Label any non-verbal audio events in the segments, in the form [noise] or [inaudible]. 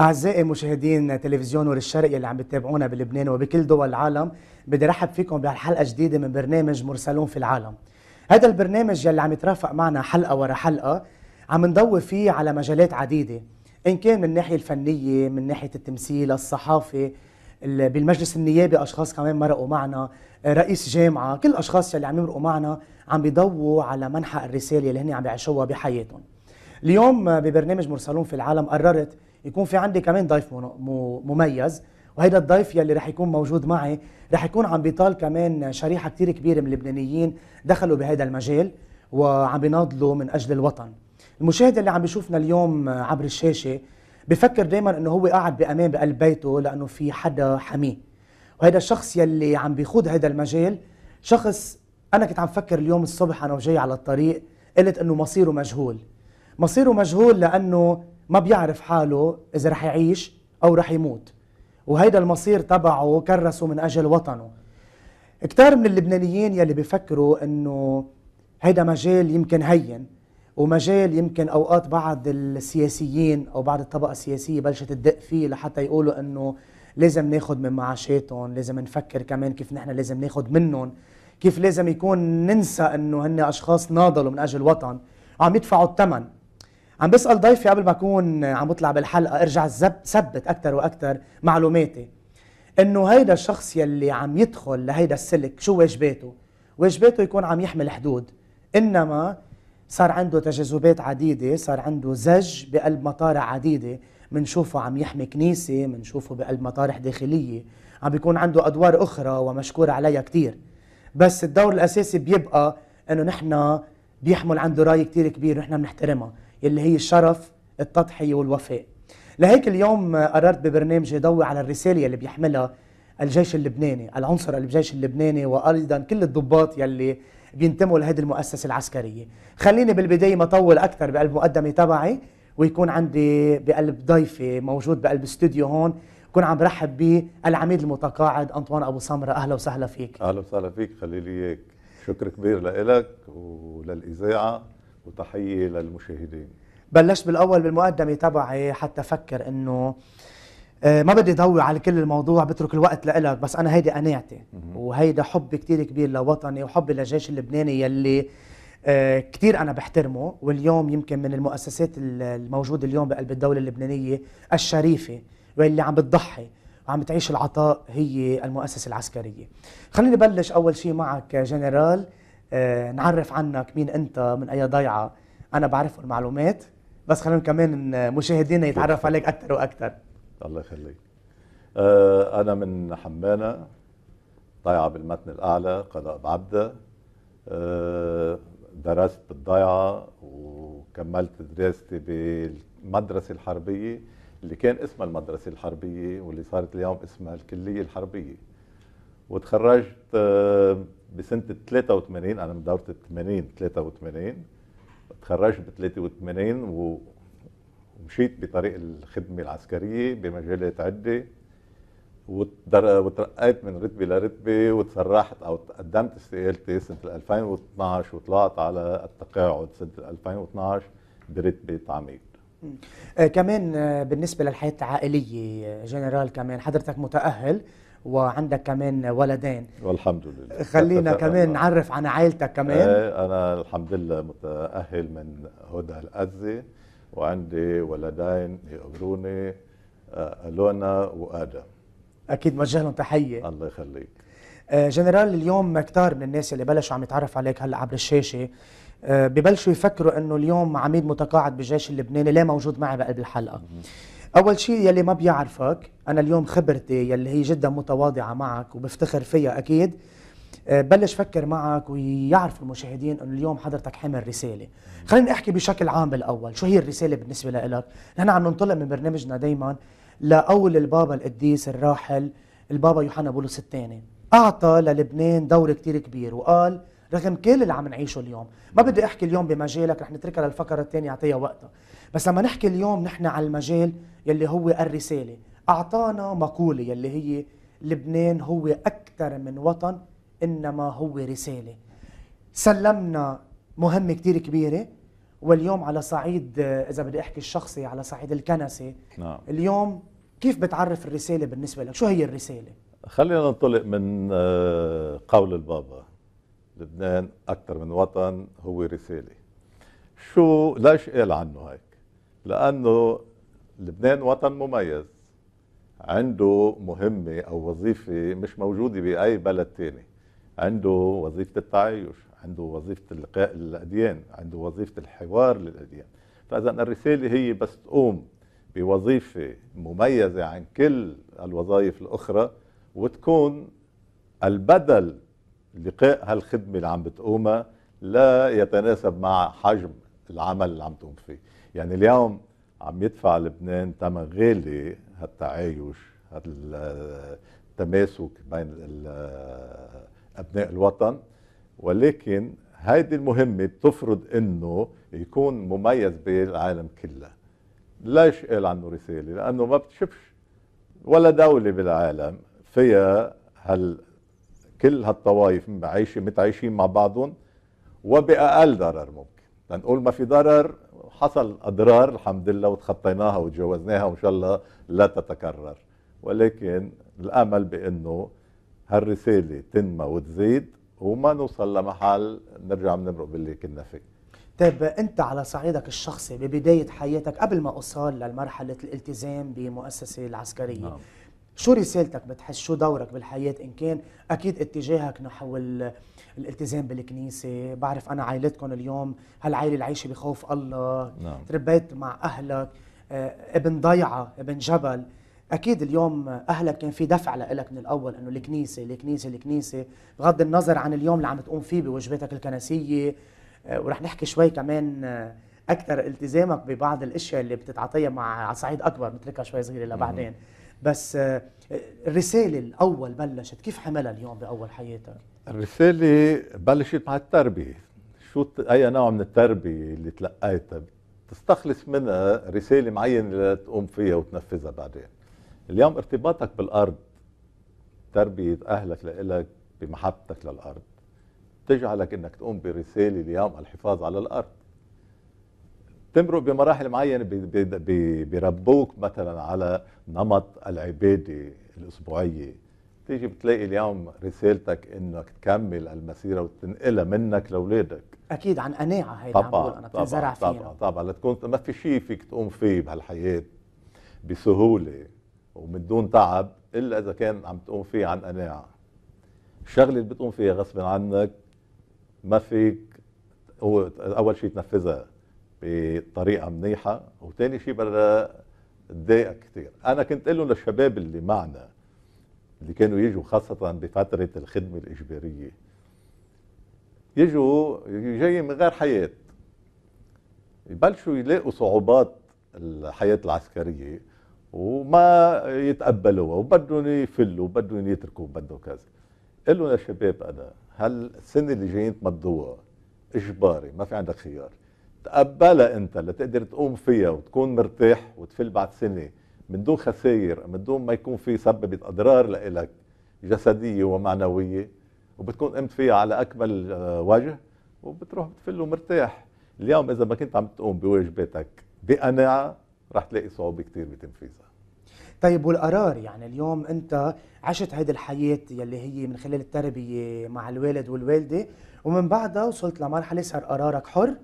أعزائي مشاهدين تلفزيون نور الشرق اللي عم بتابعونا بلبنان وبكل دول العالم بدي رحب فيكم بهالحلقة جديدة من برنامج مرسلون في العالم هذا البرنامج يلي عم يترافق معنا حلقة ورا حلقة عم نضوي فيه على مجالات عديدة إن كان من الناحية الفنية من ناحية التمثيل الصحافة بالمجلس النيابي أشخاص كمان مرقوا معنا رئيس جامعة كل الأشخاص يلي عم يمرقوا معنا عم بيضووا على منحى الرسالة اللي هن عم يعيشوها بحياتهم اليوم ببرنامج مرسلون في العالم قررت يكون في عندي كمان ضيف مميز وهيدا الضيف يلي رح يكون موجود معي رح يكون عم بيطال كمان شريحة كتير كبيرة من اللبنانيين دخلوا بهذا المجال وعم بيناضلوا من أجل الوطن المشاهد اللي عم بيشوفنا اليوم عبر الشاشة بفكر دايما انه هو قاعد بامان بقلب بيته لانه في حدا حميه وهذا الشخص يلي عم بيخوض هذا المجال شخص انا كنت عم فكر اليوم الصبح انا وجاي على الطريق قلت انه مصيره مجهول مصيره مجهول لانه ما بيعرف حاله اذا رح يعيش او رح يموت وهيدا المصير تبعه كرسه من اجل وطنه كتار من اللبنانيين يلي بيفكروا انه هيدا مجال يمكن هين ومجال يمكن اوقات بعض السياسيين او بعض الطبقه السياسيه بلشت تدق فيه لحتى يقولوا انه لازم ناخذ من معاشاتهم لازم نفكر كمان كيف نحن لازم ناخذ منهم كيف لازم يكون ننسى انه هن اشخاص ناضلوا من اجل الوطن عم يدفعوا الثمن عم بسال ضيفي قبل ما اكون عم بطلع بالحلقه ارجع ثبت اكثر واكثر معلوماتي انه هيدا الشخص يلي عم يدخل لهيدا السلك شو واجباته واجباته يكون عم يحمل حدود انما صار عنده تجاذبات عديدة صار عنده زج بقلب مطارح عديدة منشوفه عم يحمي كنيسة منشوفه بقلب مطارح داخلية عم بيكون عنده أدوار أخرى ومشكور عليها كثير. بس الدور الأساسي بيبقى أنه نحن بيحمل عنده رأي كثير كبير ونحن بنحترمها اللي هي الشرف التضحية والوفاء لهيك اليوم قررت ببرنامجي ضوي على الرسالة اللي بيحملها الجيش اللبناني العنصر اللي اللبناني وأيضا كل الضباط يلي بينتموا لهذه المؤسسة العسكرية خليني بالبداية ما طول أكثر بقلب مقدمة تبعي ويكون عندي بقلب ضيفي موجود بقلب استوديو هون كون عم برحب بالعميد المتقاعد انطوان ابو سمره اهلا وسهلا فيك اهلا وسهلا فيك خليلي اياك شكر كبير لك وللاذاعه وتحية للمشاهدين بلشت بالاول بالمقدمه تبعي حتى افكر انه آه، ما بدي ضوي على كل الموضوع بترك الوقت لإلك بس انا هيدي قناعتي وهيدا حب كتير كبير لوطني وحبي للجيش اللبناني يلي آه، كتير انا بحترمه واليوم يمكن من المؤسسات الموجوده اليوم بقلب الدوله اللبنانيه الشريفه واللي عم بتضحي وعم تعيش العطاء هي المؤسسه العسكريه خليني بلش اول شيء معك جنرال آه، نعرف عنك مين انت من اي ضيعه انا بعرف المعلومات بس خلينا كمان مشاهدينا يتعرف عليك اكثر واكثر الله يخليك آه، انا من حمانه ضيعه بالمتن الاعلى قضاء بعبده آه، درست بالضيعه وكملت دراستي بالمدرسه الحربيه اللي كان اسمها المدرسه الحربيه واللي صارت اليوم اسمها الكليه الحربيه وتخرجت بسنه 83 انا من دوره ال 80 83 تخرجت ب 83 ومشيت بطريق الخدمه العسكريه بمجالات عده وترقيت من رتبه لرتبه وتسرحت او قدمت استقالتي سنه 2012 وطلعت على التقاعد سنه 2012 برتبه عميد آه كمان آه، بالنسبه للحياه العائليه آه، جنرال كمان حضرتك متاهل وعندك كمان ولدين والحمد لله خلينا [laughs] كمان نعم. نعرف عن عائلتك كمان إيه، انا الحمد لله متاهل من هدى الازه وعندي ولدين يقبروني آه، الونا وادم اكيد موجه لهم تحيه الله يخليك آه، جنرال اليوم كتار من الناس اللي بلشوا عم يتعرفوا عليك هلا عبر الشاشه آه، ببلشوا يفكروا انه اليوم عميد متقاعد بالجيش اللبناني ليه موجود معي بقلب الحلقه اول شيء يلي ما بيعرفك انا اليوم خبرتي يلي هي جدا متواضعه معك وبفتخر فيها اكيد آه، بلش فكر معك ويعرف المشاهدين انه اليوم حضرتك حمل رساله خليني احكي بشكل عام بالاول شو هي الرساله بالنسبه لك نحن عم ننطلق من برنامجنا دائما لقول البابا القديس الراحل البابا يوحنا بولس الثاني اعطى للبنان دور كثير كبير وقال رغم كل اللي عم نعيشه اليوم ما بدي احكي اليوم بمجالك رح نتركها للفقره الثانيه اعطيها وقتها بس لما نحكي اليوم نحن على المجال يلي هو الرسالة أعطانا مقولة يلي هي لبنان هو أكثر من وطن إنما هو رسالة سلمنا مهمة كتير كبيرة واليوم على صعيد إذا بدي أحكي الشخصي على صعيد الكنسة نعم. اليوم كيف بتعرف الرسالة بالنسبة لك؟ شو هي الرسالة؟ خلينا ننطلق من آه، قول البابا لبنان أكثر من وطن هو رسالة شو ليش قال عنه هيك؟ لأنه لبنان وطن مميز عنده مهمة أو وظيفة مش موجودة بأي بلد تاني عنده وظيفة التعايش عنده وظيفة اللقاء للأديان عنده وظيفة الحوار للأديان فإذا الرسالة هي بس تقوم بوظيفة مميزة عن كل الوظائف الأخرى وتكون البدل لقاء هالخدمة اللي عم بتقومها لا يتناسب مع حجم العمل اللي عم تقوم فيه يعني اليوم عم يدفع لبنان ثمن غالي هالتعايش هالتماسك بين ابناء الوطن ولكن هيدي المهمه بتفرض انه يكون مميز بالعالم كله ليش قال عنه رساله لانه ما بتشوفش ولا دوله بالعالم فيها هال كل هالطوائف عايشين متعايشين مع بعضهم وباقل ضرر ممكن لنقول ما في ضرر حصل اضرار الحمد لله وتخطيناها وتجاوزناها وان شاء الله لا تتكرر ولكن الامل بانه هالرساله تنمى وتزيد وما نوصل لمحل نرجع بنمرق باللي كنا فيه طيب انت على صعيدك الشخصي ببدايه حياتك قبل ما اوصل لمرحله الالتزام بمؤسسه العسكريه نعم. شو رسالتك بتحس شو دورك بالحياة إن كان أكيد اتجاهك نحو الالتزام بالكنيسة بعرف أنا عائلتكم اليوم هالعائلة العايشة بخوف الله نعم. تربيت مع أهلك آه، ابن ضيعة ابن جبل اكيد اليوم اهلك كان في دفع لك من الاول انه الكنيسه الكنيسه الكنيسه بغض النظر عن اليوم اللي عم تقوم فيه بواجباتك الكنسيه آه، ورح نحكي شوي كمان آه، اكثر التزامك ببعض الاشياء اللي بتتعاطيها مع على صعيد اكبر نتركها شوي صغيره لبعدين بس آه، الرسالة الأول بلشت كيف حملها اليوم بأول حياتك؟ الرسالة بلشت مع التربية شو أي نوع من التربية اللي تلقيتها تستخلص منها رسالة معينة تقوم فيها وتنفذها بعدين اليوم ارتباطك بالأرض تربية أهلك لإلك بمحبتك للأرض تجعلك أنك تقوم برسالة اليوم الحفاظ على الأرض تمرق بمراحل معينه بيربوك مثلا على نمط العباده الاسبوعيه تيجي بتلاقي اليوم رسالتك انك تكمل المسيره وتنقلها منك لاولادك اكيد عن قناعه هيدا طبعا عم بقول انا بتنزرع فينا طبعا طبعا لتكون ما في شيء فيك تقوم فيه بهالحياه بسهوله ومن دون تعب الا اذا كان عم تقوم فيه عن قناعه الشغله اللي بتقوم فيها غصب عنك ما فيك هو اول شيء تنفذها بطريقه منيحه وثاني شيء بدها تضايقك كثير انا كنت اقول للشباب اللي معنا اللي كانوا يجوا خاصه بفتره الخدمه الاجباريه يجوا جاي من غير حياه يبلشوا يلاقوا صعوبات الحياه العسكريه وما يتقبلوها وبدهم يفلوا وبدهم يتركوا وبدهم كذا قال يا شباب انا هالسنه اللي جايين تمضوها اجباري ما في عندك خيار تقبلها انت لتقدر تقوم فيها وتكون مرتاح وتفل بعد سنه من دون خسائر من دون ما يكون في سببت اضرار لك جسديه ومعنويه وبتكون قمت فيها على اكمل آه، وجه وبتروح بتفل ومرتاح اليوم اذا ما كنت عم تقوم بواجباتك بقناعه رح تلاقي صعوبه كثير بتنفيذها طيب والقرار يعني اليوم انت عشت هيدي الحياه يلي هي من خلال التربيه مع الوالد والوالده ومن بعدها وصلت لمرحله صار قرارك حر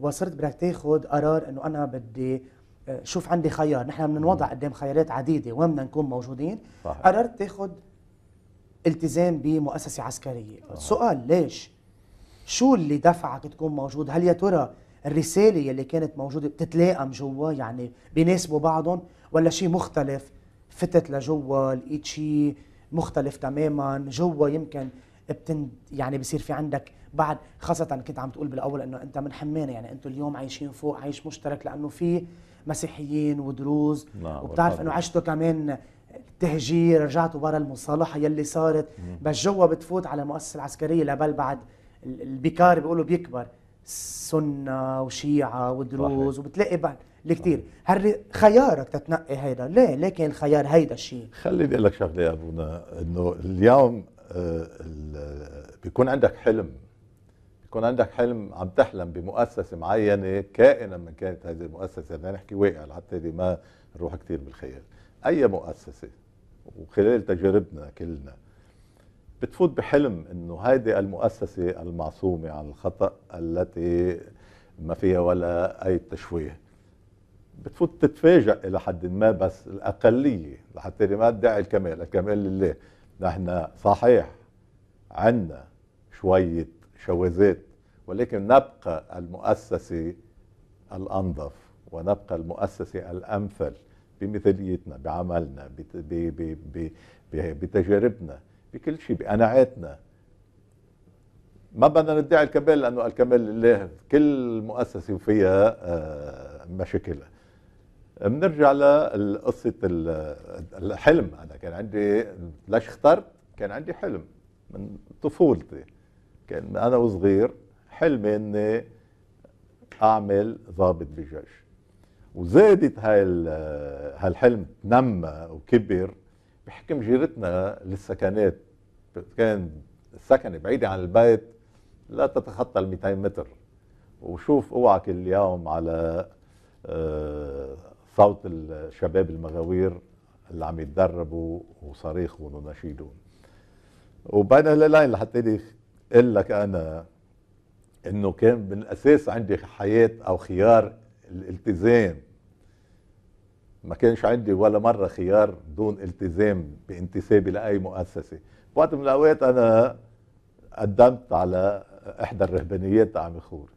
وصرت بدك تاخذ قرار انه انا بدي آه، شوف عندي خيار نحن بنوضع قدام خيارات عديده وين بدنا نكون موجودين صحيح. قررت تاخذ التزام بمؤسسه عسكريه صحيح. سؤال ليش شو اللي دفعك تكون موجود هل يا ترى الرساله اللي كانت موجوده بتتلائم جوا يعني بيناسبوا بعضهم ولا شيء مختلف فتت لجوا لقيت شيء مختلف تماما جوا يمكن بتن يعني بصير في عندك بعد خاصه كنت عم تقول بالاول انه انت من حمانه يعني انتم اليوم عايشين فوق عيش مشترك لانه في مسيحيين ودروز نعم، وبتعرف انه عشتوا كمان تهجير رجعتوا برا المصالحه يلي صارت بس جوا بتفوت على المؤسسه العسكريه لبل بعد البكار بيقولوا بيكبر سنه وشيعه ودروز وبتلاقي بعد الكثير هل خيارك تتنقي هيدا ليه ليه كان خيار هيدا الشيء خليني اقول لك شغله يا ابونا انه اليوم آه، بيكون عندك حلم يكون عندك حلم عم تحلم بمؤسسه معينه كائنا من كانت هذه المؤسسه بدنا نحكي واقع لحتى ما نروح كثير بالخيال اي مؤسسه وخلال تجاربنا كلنا بتفوت بحلم انه هذه المؤسسه المعصومه عن الخطا التي ما فيها ولا اي تشويه بتفوت تتفاجئ الى حد ما بس الاقليه لحتى ما تدعي الكمال الكمال لله نحن صحيح عندنا شويه شواذات ولكن نبقى المؤسسة الأنظف ونبقى المؤسسة الأمثل بمثاليتنا بعملنا بتجاربنا بكل شيء بقناعاتنا ما بدنا ندعي الكمال لأنه الكمال لله كل مؤسسة وفيها آه، مشاكلها بنرجع لقصة الحلم أنا كان عندي ليش اخترت كان عندي حلم من طفولتي كان انا وصغير حلمي اني اعمل ضابط بالجيش وزادت هاي هالحلم تنمى وكبر بحكم جيرتنا للسكنات كان السكنة بعيدة عن البيت لا تتخطى ال 200 متر وشوف اوعك اليوم على آه، صوت الشباب المغاوير اللي عم يتدربوا وصريخهم ونشيدهم وبين هالليلين لحتى اقول لك انا انه كان من الاساس عندي حياه او خيار الالتزام ما كانش عندي ولا مره خيار دون التزام بانتسابي لاي مؤسسه وقت من الاوقات انا قدمت على احدى الرهبانيات عم خور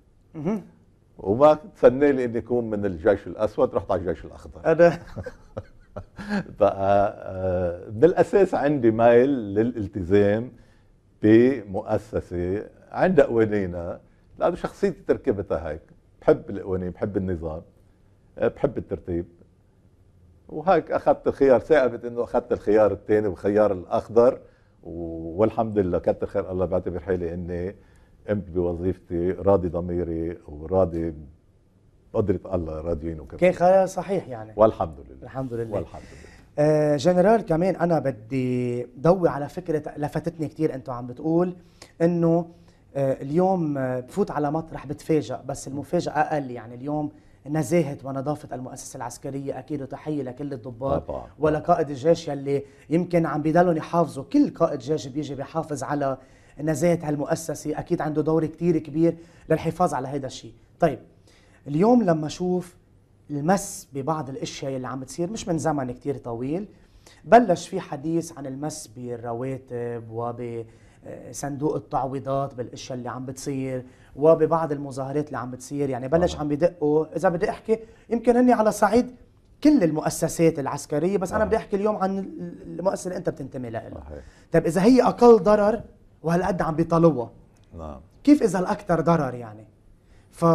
وما تسنى لي اني اكون من الجيش الاسود رحت على الجيش الاخضر انا [laughs] بقى آه، من الاساس عندي ميل للالتزام بمؤسسه عندها قوانينا لانه شخصيتي تركيبتها هيك بحب القوانين بحب النظام آه، بحب الترتيب وهيك اخذت الخيار ثاقبت انه اخذت الخيار الثاني والخيار الاخضر والحمد لله كتر خير الله بعتبر حالي اني قمت بوظيفتي راضي ضميري وراضي قدرة الله راضيين وكذا كان خيار صحيح يعني والحمد لله الحمد لله والحمد لله آه، جنرال كمان انا بدي ضوي على فكره لفتتني كثير انتم عم بتقول انه آه، اليوم آه، بفوت على مطرح بتفاجئ بس المفاجاه اقل يعني اليوم نزاهة ونظافة المؤسسة العسكرية أكيد وتحية لكل الضباط ولقائد الجيش يلي يمكن عم بيضلهم يحافظوا كل قائد جيش بيجي بيحافظ على نزاهة هالمؤسسة أكيد عنده دور كثير كبير للحفاظ على هذا الشيء طيب اليوم لما أشوف المس ببعض الاشياء اللي عم بتصير مش من زمن كتير طويل بلش في حديث عن المس بالرواتب وبصندوق آه، التعويضات بالاشياء اللي عم بتصير وببعض المظاهرات اللي عم بتصير يعني بلش عم بدقوا اذا بدي احكي يمكن اني على صعيد كل المؤسسات العسكريه بس انا بدي احكي اليوم عن المؤسسه اللي انت بتنتمي لها طيب اذا هي اقل ضرر وهالقد عم بيطالوها نعم كيف اذا الاكثر ضرر يعني ف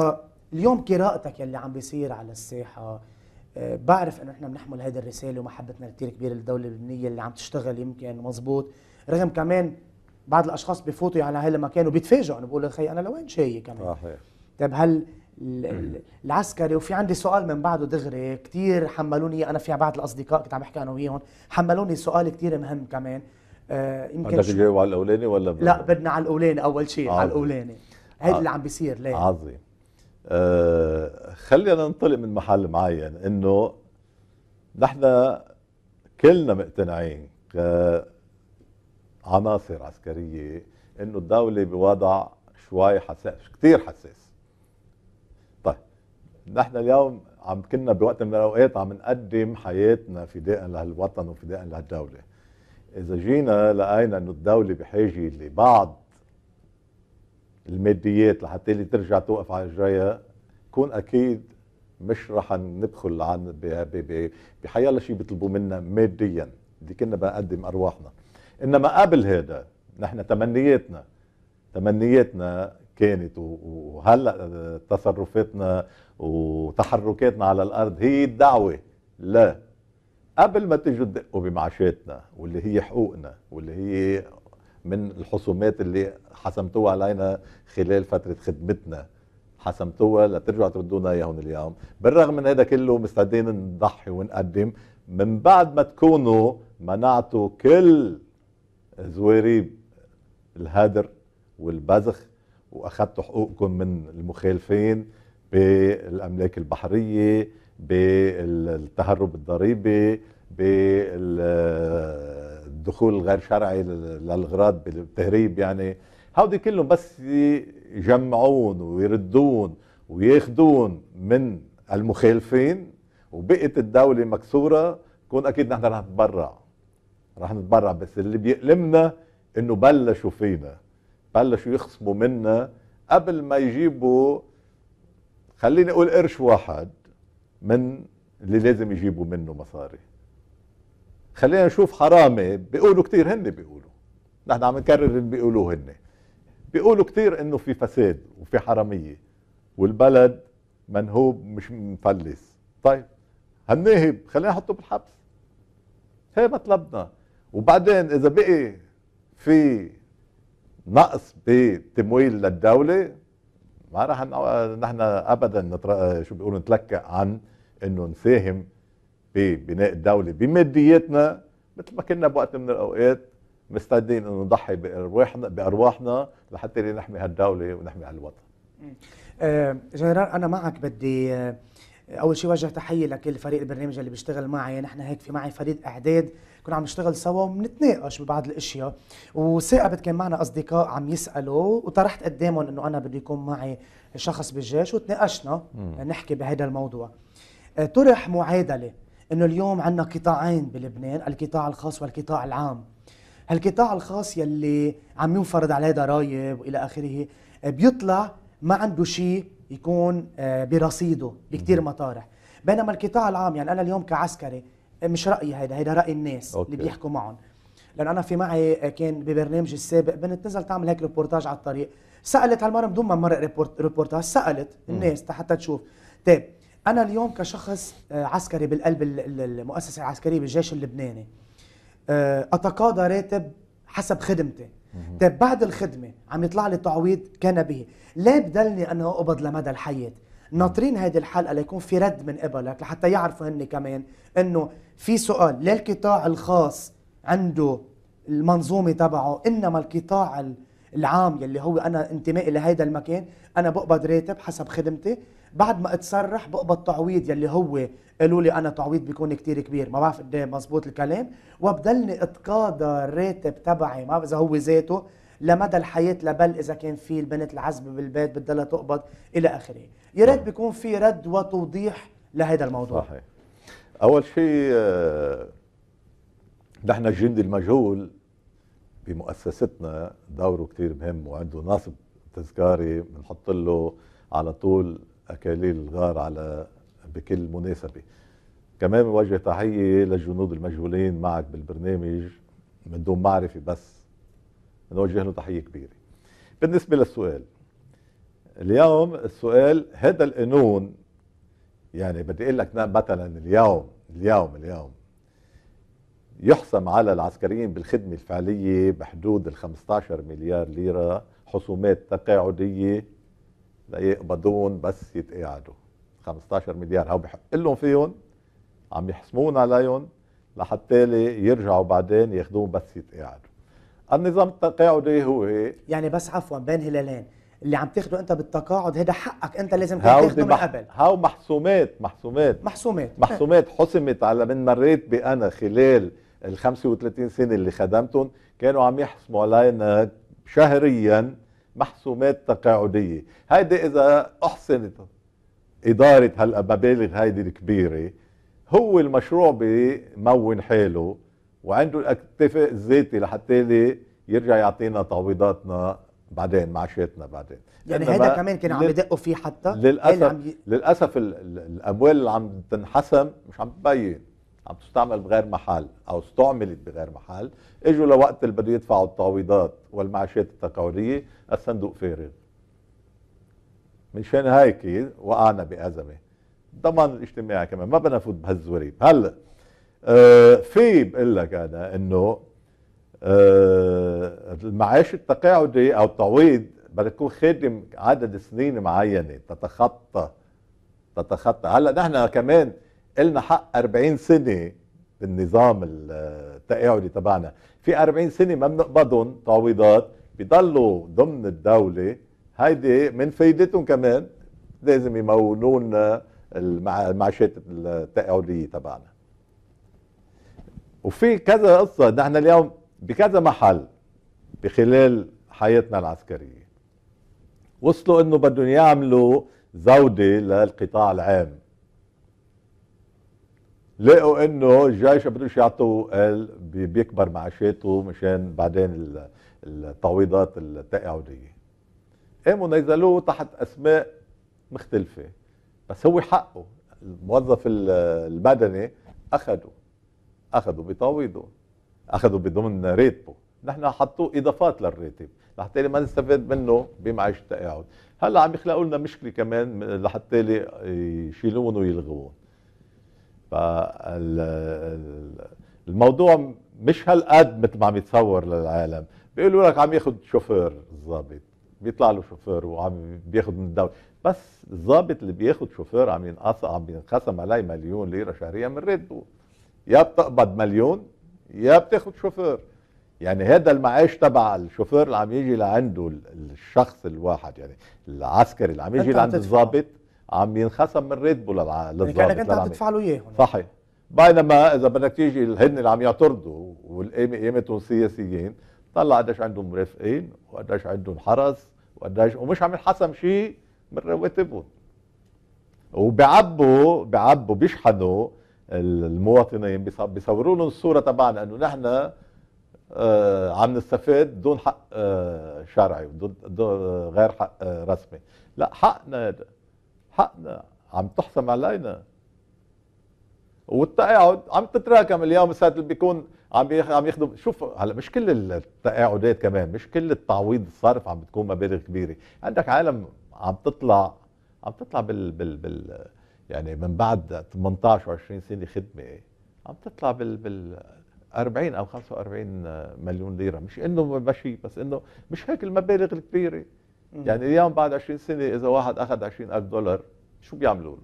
اليوم قراءتك يلي عم بيصير على الساحه آه، بعرف انه احنا بنحمل هذه الرساله ومحبتنا كثير كبيره للدوله اللبنانيه اللي عم تشتغل يمكن مزبوط رغم كمان بعض الاشخاص بفوتوا على هذا هالمكان وبيتفاجئوا انه بقول خي انا لوين جاي كمان صحيح طيب هل العسكري وفي عندي سؤال من بعده دغري كثير حملوني انا في بعض الاصدقاء كنت عم بحكي انا وياهم حملوني سؤال كثير مهم كمان آه، يمكن بدك على الاولاني ولا لا بدنا على الاولاني اول شيء على الاولاني هيدا اللي عم بيصير ليه عظيم آه، خلينا ننطلق من محل معين انه نحن كلنا مقتنعين كعناصر عسكريه انه الدوله بوضع شوي حساس كثير حساس طيب نحن اليوم عم كنا بوقت من الاوقات عم نقدم حياتنا فداء لهالوطن وفداء لهالدوله اذا جينا لقينا انه الدوله بحاجه لبعض الماديات لحتى اللي ترجع توقف على رجليها كون اكيد مش رح ندخل عن الله شيء بيطلبوا منا ماديا دي كنا بنقدم ارواحنا انما قبل هذا نحن تمنياتنا تمنياتنا كانت وهلا تصرفاتنا وتحركاتنا على الارض هي الدعوه لا قبل ما تجوا تدقوا بمعاشاتنا واللي هي حقوقنا واللي هي من الحسومات اللي حسمتوها علينا خلال فترة خدمتنا حسمتوها لترجعوا تردونا اياهم اليوم بالرغم من هذا كله مستعدين نضحي ونقدم من بعد ما تكونوا منعتوا كل زواريب الهدر والبذخ واخذتوا حقوقكم من المخالفين بالاملاك البحريه بالتهرب الضريبي بال الدخول الغير شرعي للأغراض بالتهريب يعني هودي كلهم بس يجمعون ويردون وياخذون من المخالفين وبقت الدولة مكسورة كون أكيد نحن رح نتبرع رح نتبرع بس اللي بيألمنا إنه بلشوا فينا بلشوا يخصموا منا قبل ما يجيبوا خليني أقول قرش واحد من اللي لازم يجيبوا منه مصاري خلينا نشوف حرامي بيقولوا كثير هن بيقولوا نحن عم نكرر اللي بيقولوه هن بيقولوا كثير انه في فساد وفي حراميه والبلد منهوب مش مفلس طيب هالناهب خلينا نحطه بالحبس هي مطلبنا وبعدين اذا بقي في نقص بتمويل للدوله ما راح نحن ابدا نتر... شو بيقولوا نتلكأ عن انه نساهم ببناء الدوله بمادياتنا مثل ما كنا بوقت من الاوقات مستعدين انه نضحي بارواحنا بارواحنا لحتى نحمي هالدوله ونحمي هالوطن. آه، جنرال انا معك بدي آه، اول شيء وجه تحيه لكل فريق البرنامج اللي بيشتغل معي نحن هيك في معي فريق اعداد كنا عم نشتغل سوا وبنتناقش ببعض الاشياء وثاقبت كان معنا اصدقاء عم يسالوا وطرحت قدامهم انه انا بده يكون معي شخص بالجيش وتناقشنا نحكي بهذا الموضوع آه، طرح معادله انه اليوم عندنا قطاعين بلبنان القطاع الخاص والقطاع العام هالقطاع الخاص يلي عم ينفرض عليه ضرائب والى اخره بيطلع ما عنده شيء يكون آه، برصيده بكثير مطارح بينما القطاع العام يعني انا اليوم كعسكري مش رايي هيدا هيدا راي الناس أوكي. اللي بيحكوا معهم لانه انا في معي آه، كان ببرنامج السابق بنت نزل تعمل هيك ريبورتاج على الطريق سالت هالمره بدون ما مرق ريبورتاج سالت الناس حتى تشوف طيب انا اليوم كشخص آه، عسكري بالقلب المؤسسه العسكريه بالجيش اللبناني آه، اتقاضى راتب حسب خدمتي طيب بعد الخدمه عم يطلع لي تعويض كان به ليه بدلني انا اقبض لمدى الحياه ناطرين هذه الحلقه ليكون في رد من قبلك لحتى يعرفوا هن كمان انه في سؤال ليه القطاع الخاص عنده المنظومه تبعه انما القطاع العام يلي هو انا انتمائي لهيدا المكان انا بقبض راتب حسب خدمتي بعد ما اتصرح بقبض تعويض يلي هو قالوا لي انا تعويض بيكون كتير كبير ما بعرف قد إيه مزبوط الكلام وبضلني اتقاضى الراتب تبعي ما اذا هو ذاته لمدى الحياة لبل إذا كان في البنت العزبة بالبيت بتضلها تقبض إلى آخره يا ريت نعم. بيكون في رد وتوضيح لهذا الموضوع صحيح أول شيء آه، نحن الجندي المجهول بمؤسستنا دوره كتير مهم وعنده نصب تذكاري بنحط له على طول اكاليل الغار على بكل مناسبه كمان بوجه تحيه للجنود المجهولين معك بالبرنامج من دون معرفه بس بنوجه له تحيه كبيره بالنسبه للسؤال اليوم السؤال هذا القانون يعني بدي اقول لك مثلا اليوم اليوم اليوم يحسم على العسكريين بالخدمة الفعلية بحدود ال 15 مليار ليرة حسومات تقاعدية ليقبضون بس يتقاعدوا 15 مليار هو بحق لهم فيهم عم يحسمون عليهم لحتى لي يرجعوا بعدين ياخذوهم بس يتقاعدوا النظام التقاعدي هو يعني بس عفوا بين هلالين اللي عم تاخده انت بالتقاعد هذا حقك انت لازم تاخده من قبل هاو محسومات محسومات محسومات محسومات حسمت على من مريت بانا خلال ال 35 سنه اللي خدمتهم كانوا عم يحسموا علينا شهريا محسومات تقاعدية هيدي إذا أحسنت إدارة هالمبالغ هيدي الكبيرة هو المشروع بمون حاله وعنده الاكتفاء الذاتي لحتى يرجع يعطينا تعويضاتنا بعدين معاشاتنا بعدين يعني هذا كمان كانوا عم يدقوا فيه حتى يعني للاسف عم ي... للاسف الاموال اللي عم تنحسم مش عم تبين عم تستعمل بغير محل او استعملت بغير محل اجوا لوقت اللي بده يدفعوا التعويضات والمعاشات التقاعديه الصندوق فارغ مشان هيك وقعنا بازمه الضمان الاجتماعي كمان ما بدنا نفوت بهالزواريب هلا آه في بقول لك انا انه آه المعاش التقاعدي او التعويض بدك تكون خادم عدد سنين معينه تتخطى تتخطى هلا نحن كمان قلنا حق 40 سنه بالنظام التقاعدي تبعنا في 40 سنه ما بنقبضهم تعويضات بضلوا ضمن الدوله هيدي من فايدتهم كمان لازم يمولون المعاشات التقاعديه تبعنا وفي كذا قصه نحن اليوم بكذا محل بخلال حياتنا العسكريه وصلوا انه بدهم يعملوا زوده للقطاع العام لقوا انه الجيش بدوش يعطوا قال بيكبر معاشاته مشان بعدين التعويضات التقاعديه قاموا نزلوه تحت اسماء مختلفه بس هو حقه الموظف المدني اخذوا اخذوا بتعويضه اخذوا بضمن راتبه نحن حطوه اضافات للراتب لحتى ما نستفاد منه بمعيشه التقاعد هلا عم يخلقوا لنا مشكله كمان لحتى يشيلون ويلغون فالموضوع مش هالقد مثل ما عم يتصور للعالم بيقولوا لك عم ياخذ شوفير الضابط بيطلع له شوفير وعم بياخذ من الدوله بس الضابط اللي بياخذ شوفير عم ينقص عم ينقسم عليه مليون ليره شهريا من راتبه يا بتقبض مليون يا بتاخذ شوفير يعني هذا المعاش تبع الشوفير اللي عم يجي لعنده الشخص الواحد يعني العسكري اللي عم يجي لعند الضابط عم ينخصم من ريد بول للظابط يعني كانك انت عم تدفع له اياه صحيح بينما اذا بدك تيجي هن اللي عم يعترضوا وقيمتهم سياسيين طلع قديش عندهم مرافقين وقديش عندهم حرس وقديش ومش عم ينحسم شيء من رواتبهم وبيعبوا بيعبوا بيشحنوا المواطنين بيصوروا لهم الصوره تبعنا انه نحن آه عم نستفاد دون حق آه شرعي ودون آه، غير حق آه رسمي لا حقنا هذا حقنا عم تحسم علينا والتقاعد عم تتراكم اليوم ساعة اللي بيكون عم عم يخدم شوف هلا مش كل التقاعدات كمان مش كل التعويض الصرف عم بتكون مبالغ كبيره عندك عالم عم تطلع عم تطلع بال بال, بال يعني من بعد 18 و20 سنه خدمه عم تطلع بال بال 40 او 45 مليون ليره مش انه ماشي بس انه مش هيك المبالغ الكبيره يعني اليوم بعد 20 سنه اذا واحد اخذ 20000 دولار شو بيعملوا له؟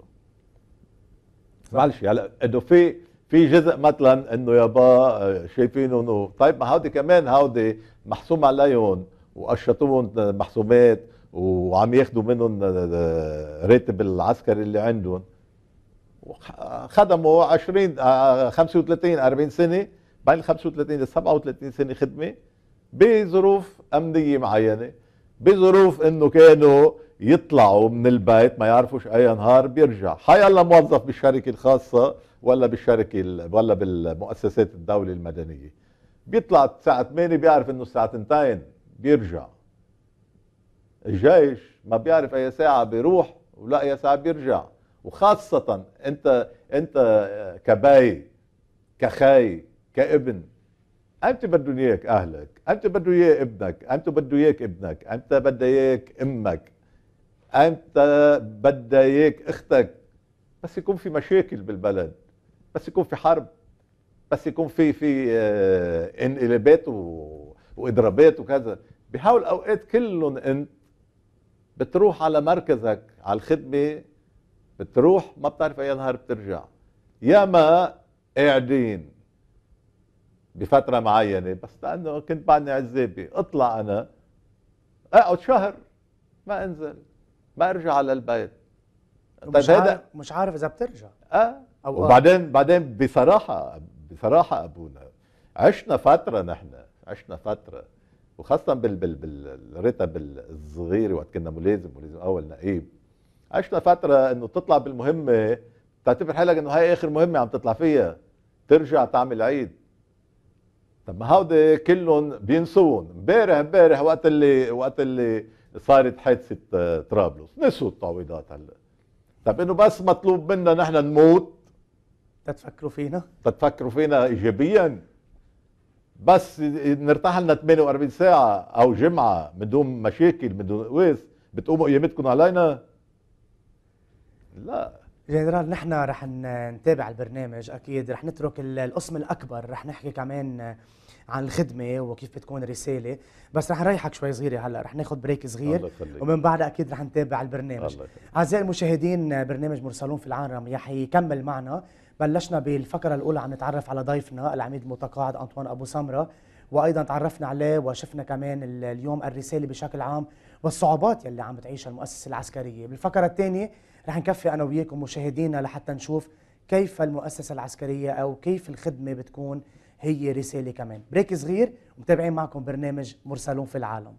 معلش هلا يعني انه في في جزء مثلا انه يابا آه، شايفينه انه طيب ما هودي كمان هودي محسوم عليهم وقشطوهم محسومات وعم ياخذوا منهم آه، آه، راتب العسكري اللي عندهم خدموا 20 35 40 سنه بين 35 ل 37 سنه خدمه بظروف امنيه معينه بظروف انه كانوا يطلعوا من البيت ما يعرفوش اي نهار بيرجع حي الله موظف بالشركه الخاصه ولا بالشركه ولا بالمؤسسات الدوله المدنيه بيطلع الساعه 8 بيعرف انه الساعه 2 بيرجع الجيش ما بيعرف اي ساعه بيروح ولا اي ساعه بيرجع وخاصه انت انت كباي كخاي كابن انت بده اياك اهلك انت بده اياه ابنك انت بده اياك ابنك انت بده اياك امك انت بده اياك اختك بس يكون في مشاكل بالبلد بس يكون في حرب بس يكون في في آه، انقلابات واضرابات وكذا بهول الاوقات كلهم انت بتروح على مركزك على الخدمه بتروح ما بتعرف اي نهار بترجع ياما قاعدين بفتره معينه بس لانه كنت بعدني عزابي اطلع انا اقعد شهر ما انزل ما ارجع على البيت طيب مش هذا مش عارف اذا بترجع اه أو آه. وبعدين بعدين بصراحه بصراحه ابونا عشنا فتره نحن عشنا فتره وخاصه بال بال بالرتب الصغير وقت كنا ملازم ملازم اول نقيب عشنا فتره انه تطلع بالمهمه تعتبر حالك انه هاي اخر مهمه عم تطلع فيها ترجع تعمل عيد طب ما هودي كلهم بينسون امبارح امبارح وقت اللي وقت اللي صارت حادثه آه، طرابلس نسوا التعويضات هلا طب انه بس مطلوب منا نحن نموت تتفكروا فينا تتفكروا فينا ايجابيا بس نرتاح لنا 48 ساعه او جمعه من دون مشاكل من دون قواس بتقوموا قيامتكم علينا لا جنرال نحن رح نتابع البرنامج اكيد رح نترك القسم الاكبر رح نحكي كمان عن الخدمه وكيف بتكون رساله بس رح نريحك شوي صغيره هلا رح ناخذ بريك صغير ومن بعدها اكيد رح نتابع البرنامج اعزائي المشاهدين برنامج مرسلون في العالم رح يكمل معنا بلشنا بالفقره الاولى عم نتعرف على ضيفنا العميد المتقاعد انطوان ابو سمره وايضا تعرفنا عليه وشفنا كمان اليوم الرساله بشكل عام والصعوبات يلي عم بتعيشها المؤسسه العسكريه بالفقره الثانيه رح نكفي انا وياكم مشاهدينا لحتى نشوف كيف المؤسسه العسكريه او كيف الخدمه بتكون هي رساله كمان بريك صغير ومتابعين معكم برنامج مرسلون في العالم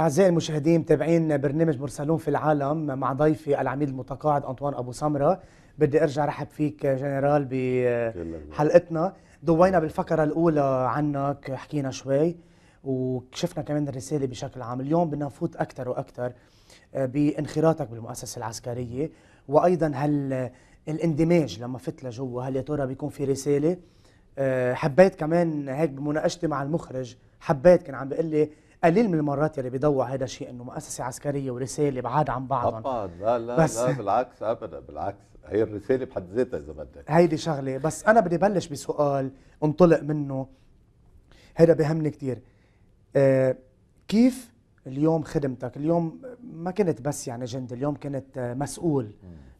أعزائي المشاهدين متابعين برنامج مرسلون في العالم مع ضيفي العميد المتقاعد أنطوان أبو سمرة بدي ارجع رحب فيك جنرال بحلقتنا ضوينا بالفقره الاولى عنك حكينا شوي وشفنا كمان الرساله بشكل عام اليوم بدنا نفوت اكثر واكثر آه، بانخراطك بالمؤسسه العسكريه وايضا هل الاندماج لما فت لجوا هل يا ترى بيكون في رساله آه، حبيت كمان هيك بمناقشتي مع المخرج حبيت كان عم بيقول لي قليل من المرات اللي بيضوع هذا الشيء انه مؤسسه عسكريه ورساله بعاد عن بعضهم طبعا لا لا بس لا بالعكس ابدا بالعكس هي الرساله بحد ذاتها اذا بدك هيدي شغله بس انا بدي بلش بسؤال انطلق منه هيدا بهمني كثير آه كيف اليوم خدمتك اليوم ما كنت بس يعني جند اليوم كنت آه، مسؤول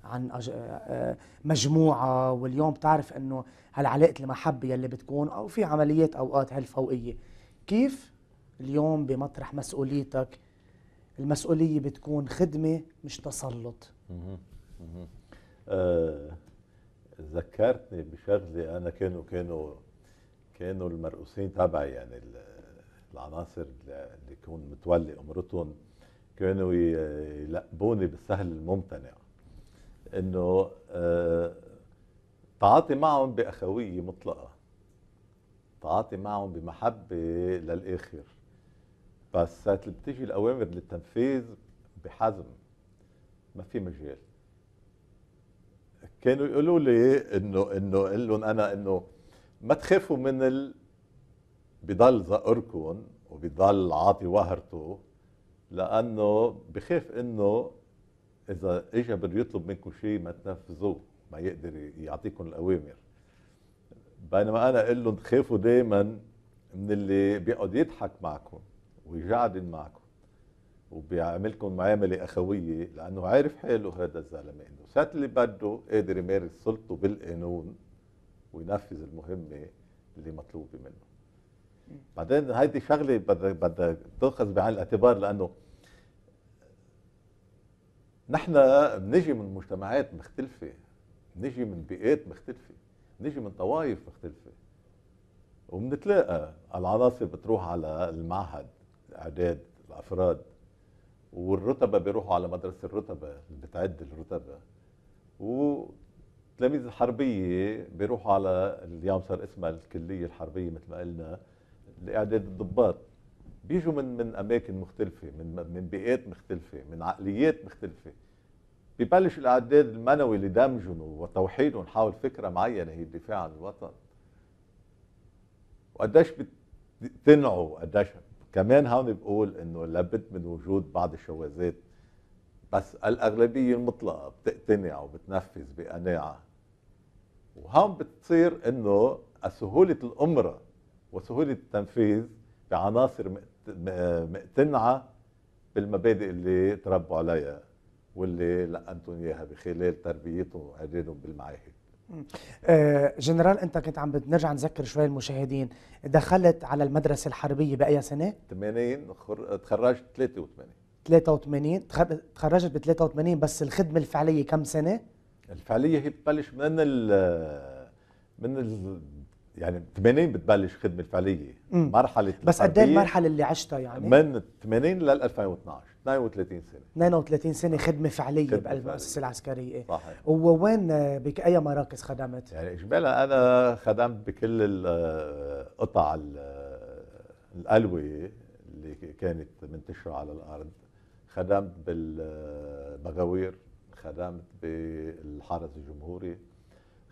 عن آه، آه، مجموعة واليوم بتعرف انه هالعلاقة المحبة يلي بتكون او في عمليات اوقات هالفوقية كيف اليوم بمطرح مسؤوليتك المسؤولية بتكون خدمة مش تسلط آه، ذكرتني بشغله انا كانوا كانوا كانوا المرؤوسين تبعي يعني العناصر اللي يكون متولي امرتهم كانوا يلقبوني بالسهل الممتنع انه آه، تعاطي معهم باخويه مطلقه تعاطي معهم بمحبه للاخر بس ساعه اللي بتيجي الاوامر للتنفيذ بحزم ما في مجال كانوا يقولوا لي انه انه قل لهم انا انه ما تخافوا من ال بضل زقركم وبضل عاطي وهرته لانه بخاف انه اذا اجى بده يطلب منكم شيء ما تنفذوه ما يقدر يعطيكم الاوامر بينما انا قلن لهم خافوا دائما من اللي بيقعد يضحك معكم ويجعدن معكم وبيعاملكم معامله اخويه لانه عارف حاله هذا الزلمه انه ساعه اللي بده قادر يمارس سلطته بالقانون وينفذ المهمه اللي مطلوبه منه. بعدين هيدي شغله بدها بدها تاخذ بعين الاعتبار لانه نحن بنجي من مجتمعات مختلفه، بنجي من بيئات مختلفه، بنجي من طوائف مختلفه. وبنتلاقى العناصر بتروح على المعهد اعداد الافراد والرتبه بيروحوا على مدرسه الرتبه اللي بتعد الرتبه وتلاميذ الحربيه بيروحوا على اليوم صار اسمها الكليه الحربيه مثل ما قلنا لاعداد الضباط بيجوا من من اماكن مختلفه من من بيئات مختلفه من عقليات مختلفه ببلش الاعداد المنوي لدمجهم وتوحيدهم حول فكره معينه هي الدفاع عن الوطن وقديش بتنعوا قديش كمان هون بقول انه لابد من وجود بعض الشواذات بس الاغلبيه المطلقه بتقتنع وبتنفذ بقناعه وهون بتصير انه سهوله الامره وسهوله التنفيذ بعناصر مقتنعه بالمبادئ اللي تربوا عليها واللي لقنتهم اياها بخلال تربيتهم واعدادهم بالمعاهد آه، جنرال انت كنت عم نرجع نذكر شوي المشاهدين دخلت على المدرسه الحربيه باي سنه 80 تخرجت 83 83 تخرجت ب 83 بس الخدمه الفعليه كم سنه الفعليه هي بتبلش من ال من ال يعني 80 بتبلش خدمه فعليه مم. مرحله بس قد ايه المرحله اللي عشتها يعني من 80 لل 2012 32 سنه 32 سنه خدمه فعليه بالمؤسسة بقلب المؤسسه العسكريه صحيح ووين بأي مراكز خدمت يعني اجمالا انا خدمت بكل القطع الالويه اللي كانت منتشره على الارض خدمت بالمغاوير خدمت بالحرس الجمهوري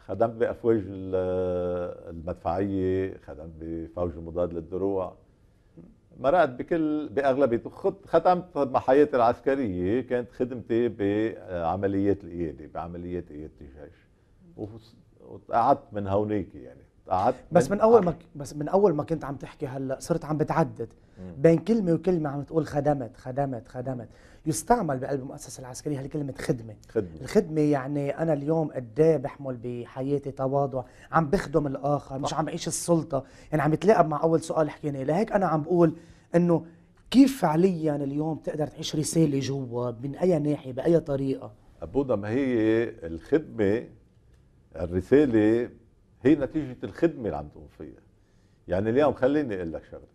خدمت بافواج المدفعيه خدمت بفوج المضاد للدروع مرقت بكل باغلب ختمت مع حياتي العسكريه كانت خدمتي بعمليات القياده بعمليات قياده الجيش وقعدت من هونيك يعني قعدت بس من, من اول ما بس من اول ما كنت عم تحكي هلا صرت عم بتعدد بين كلمه وكلمه عم تقول خدمت خدمت خدمت يستعمل بقلب المؤسسه العسكريه هالكلمه كلمه خدمه خدمه الخدمه يعني انا اليوم قد ايه بحمل بحياتي تواضع عم بخدم الاخر مش عم بعيش السلطه يعني عم يتلاقى مع اول سؤال حكيناه لهيك انا عم بقول انه كيف فعليا اليوم تقدر تعيش رساله جوا من اي ناحيه باي طريقه ابونا ما هي الخدمه الرساله هي نتيجه الخدمه اللي عم تقوم فيها يعني اليوم خليني اقول لك شغله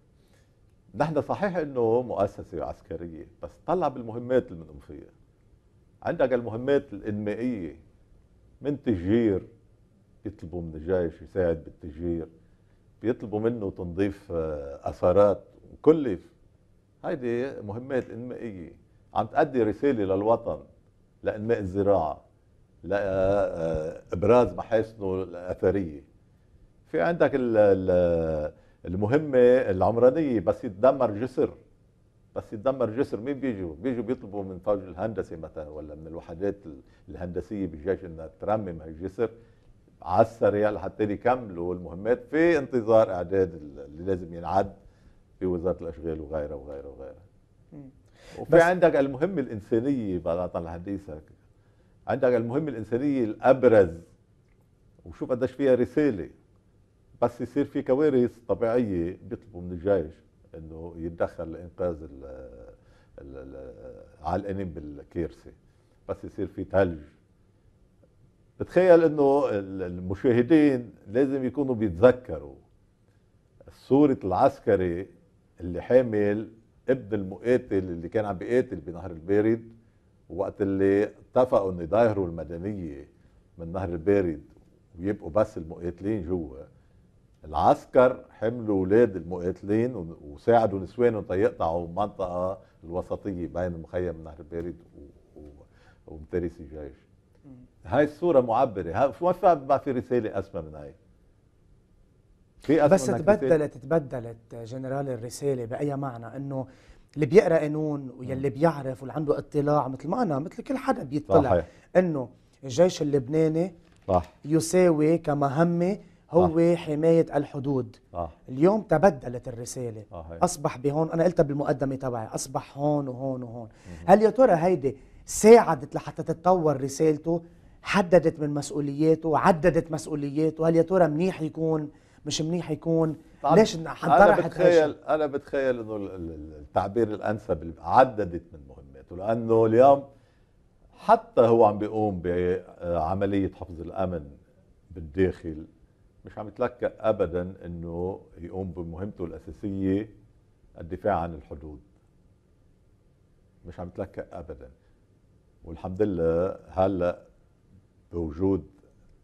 نحن صحيح انه مؤسسه عسكريه بس طلع بالمهمات اللي بنقوم فيها عندك المهمات الانمائيه من تجير بيطلبوا من الجيش يساعد بالتجير بيطلبوا منه تنظيف آه، اثارات وكلف هيدي مهمات انمائيه عم تأدي رساله للوطن لانماء الزراعه لابراز آه، آه، محاسنه الاثريه في عندك ال المهمه العمرانيه بس يتدمر جسر بس يتدمر جسر مين بيجوا؟ بيجوا بيطلبوا من فوج الهندسه مثلا ولا من الوحدات الهندسيه بالجيش انها ترمم هالجسر على السريع لحتى يكملوا المهمات في انتظار اعداد اللي لازم ينعد في وزاره الاشغال وغيرها وغيرها وغيرها. وفي عندك المهمه الانسانيه بعد لحديثك عندك المهمه الانسانيه الابرز وشوف قديش فيها رساله بس يصير في كوارث طبيعيه بيطلبوا من الجيش انه يتدخل لانقاذ العالقين بالكارثه بس يصير في ثلج بتخيل انه المشاهدين لازم يكونوا بيتذكروا صورة العسكري اللي حامل ابن المقاتل اللي كان عم بيقاتل بنهر البارد وقت اللي اتفقوا انه يظاهروا المدنية من نهر البارد ويبقوا بس المقاتلين جوا العسكر حملوا اولاد المقاتلين وساعدوا نسوانهم يقطعوا منطقه الوسطيه بين مخيم نهر بارد و... ومتاريس الجيش هاي الصوره معبره ها... ما في رساله اسمى من هاي في أسمى بس تبدلت تبدلت جنرال الرساله باي معنى انه اللي بيقرا قانون واللي بيعرف واللي عنده اطلاع مثل ما انا مثل كل حدا بيطلع انه الجيش اللبناني صح يساوي كمهمه هو آه. حماية الحدود آه. اليوم تبدلت الرسالة آه. أصبح بهون أنا قلتها بالمقدمة تبعي أصبح هون وهون وهون مه. هل يا ترى هيدي ساعدت لحتى تتطور رسالته حددت من مسؤولياته عددت مسؤولياته هل يا ترى منيح يكون مش منيح يكون ليش انا بتخيل انا بتخيل انه التعبير الانسب عددت من مهماته لانه اليوم حتى هو عم بيقوم بعمليه حفظ الامن بالداخل مش عم يتلكأ ابدا انه يقوم بمهمته الاساسيه الدفاع عن الحدود مش عم يتلكأ ابدا والحمد لله هلا بوجود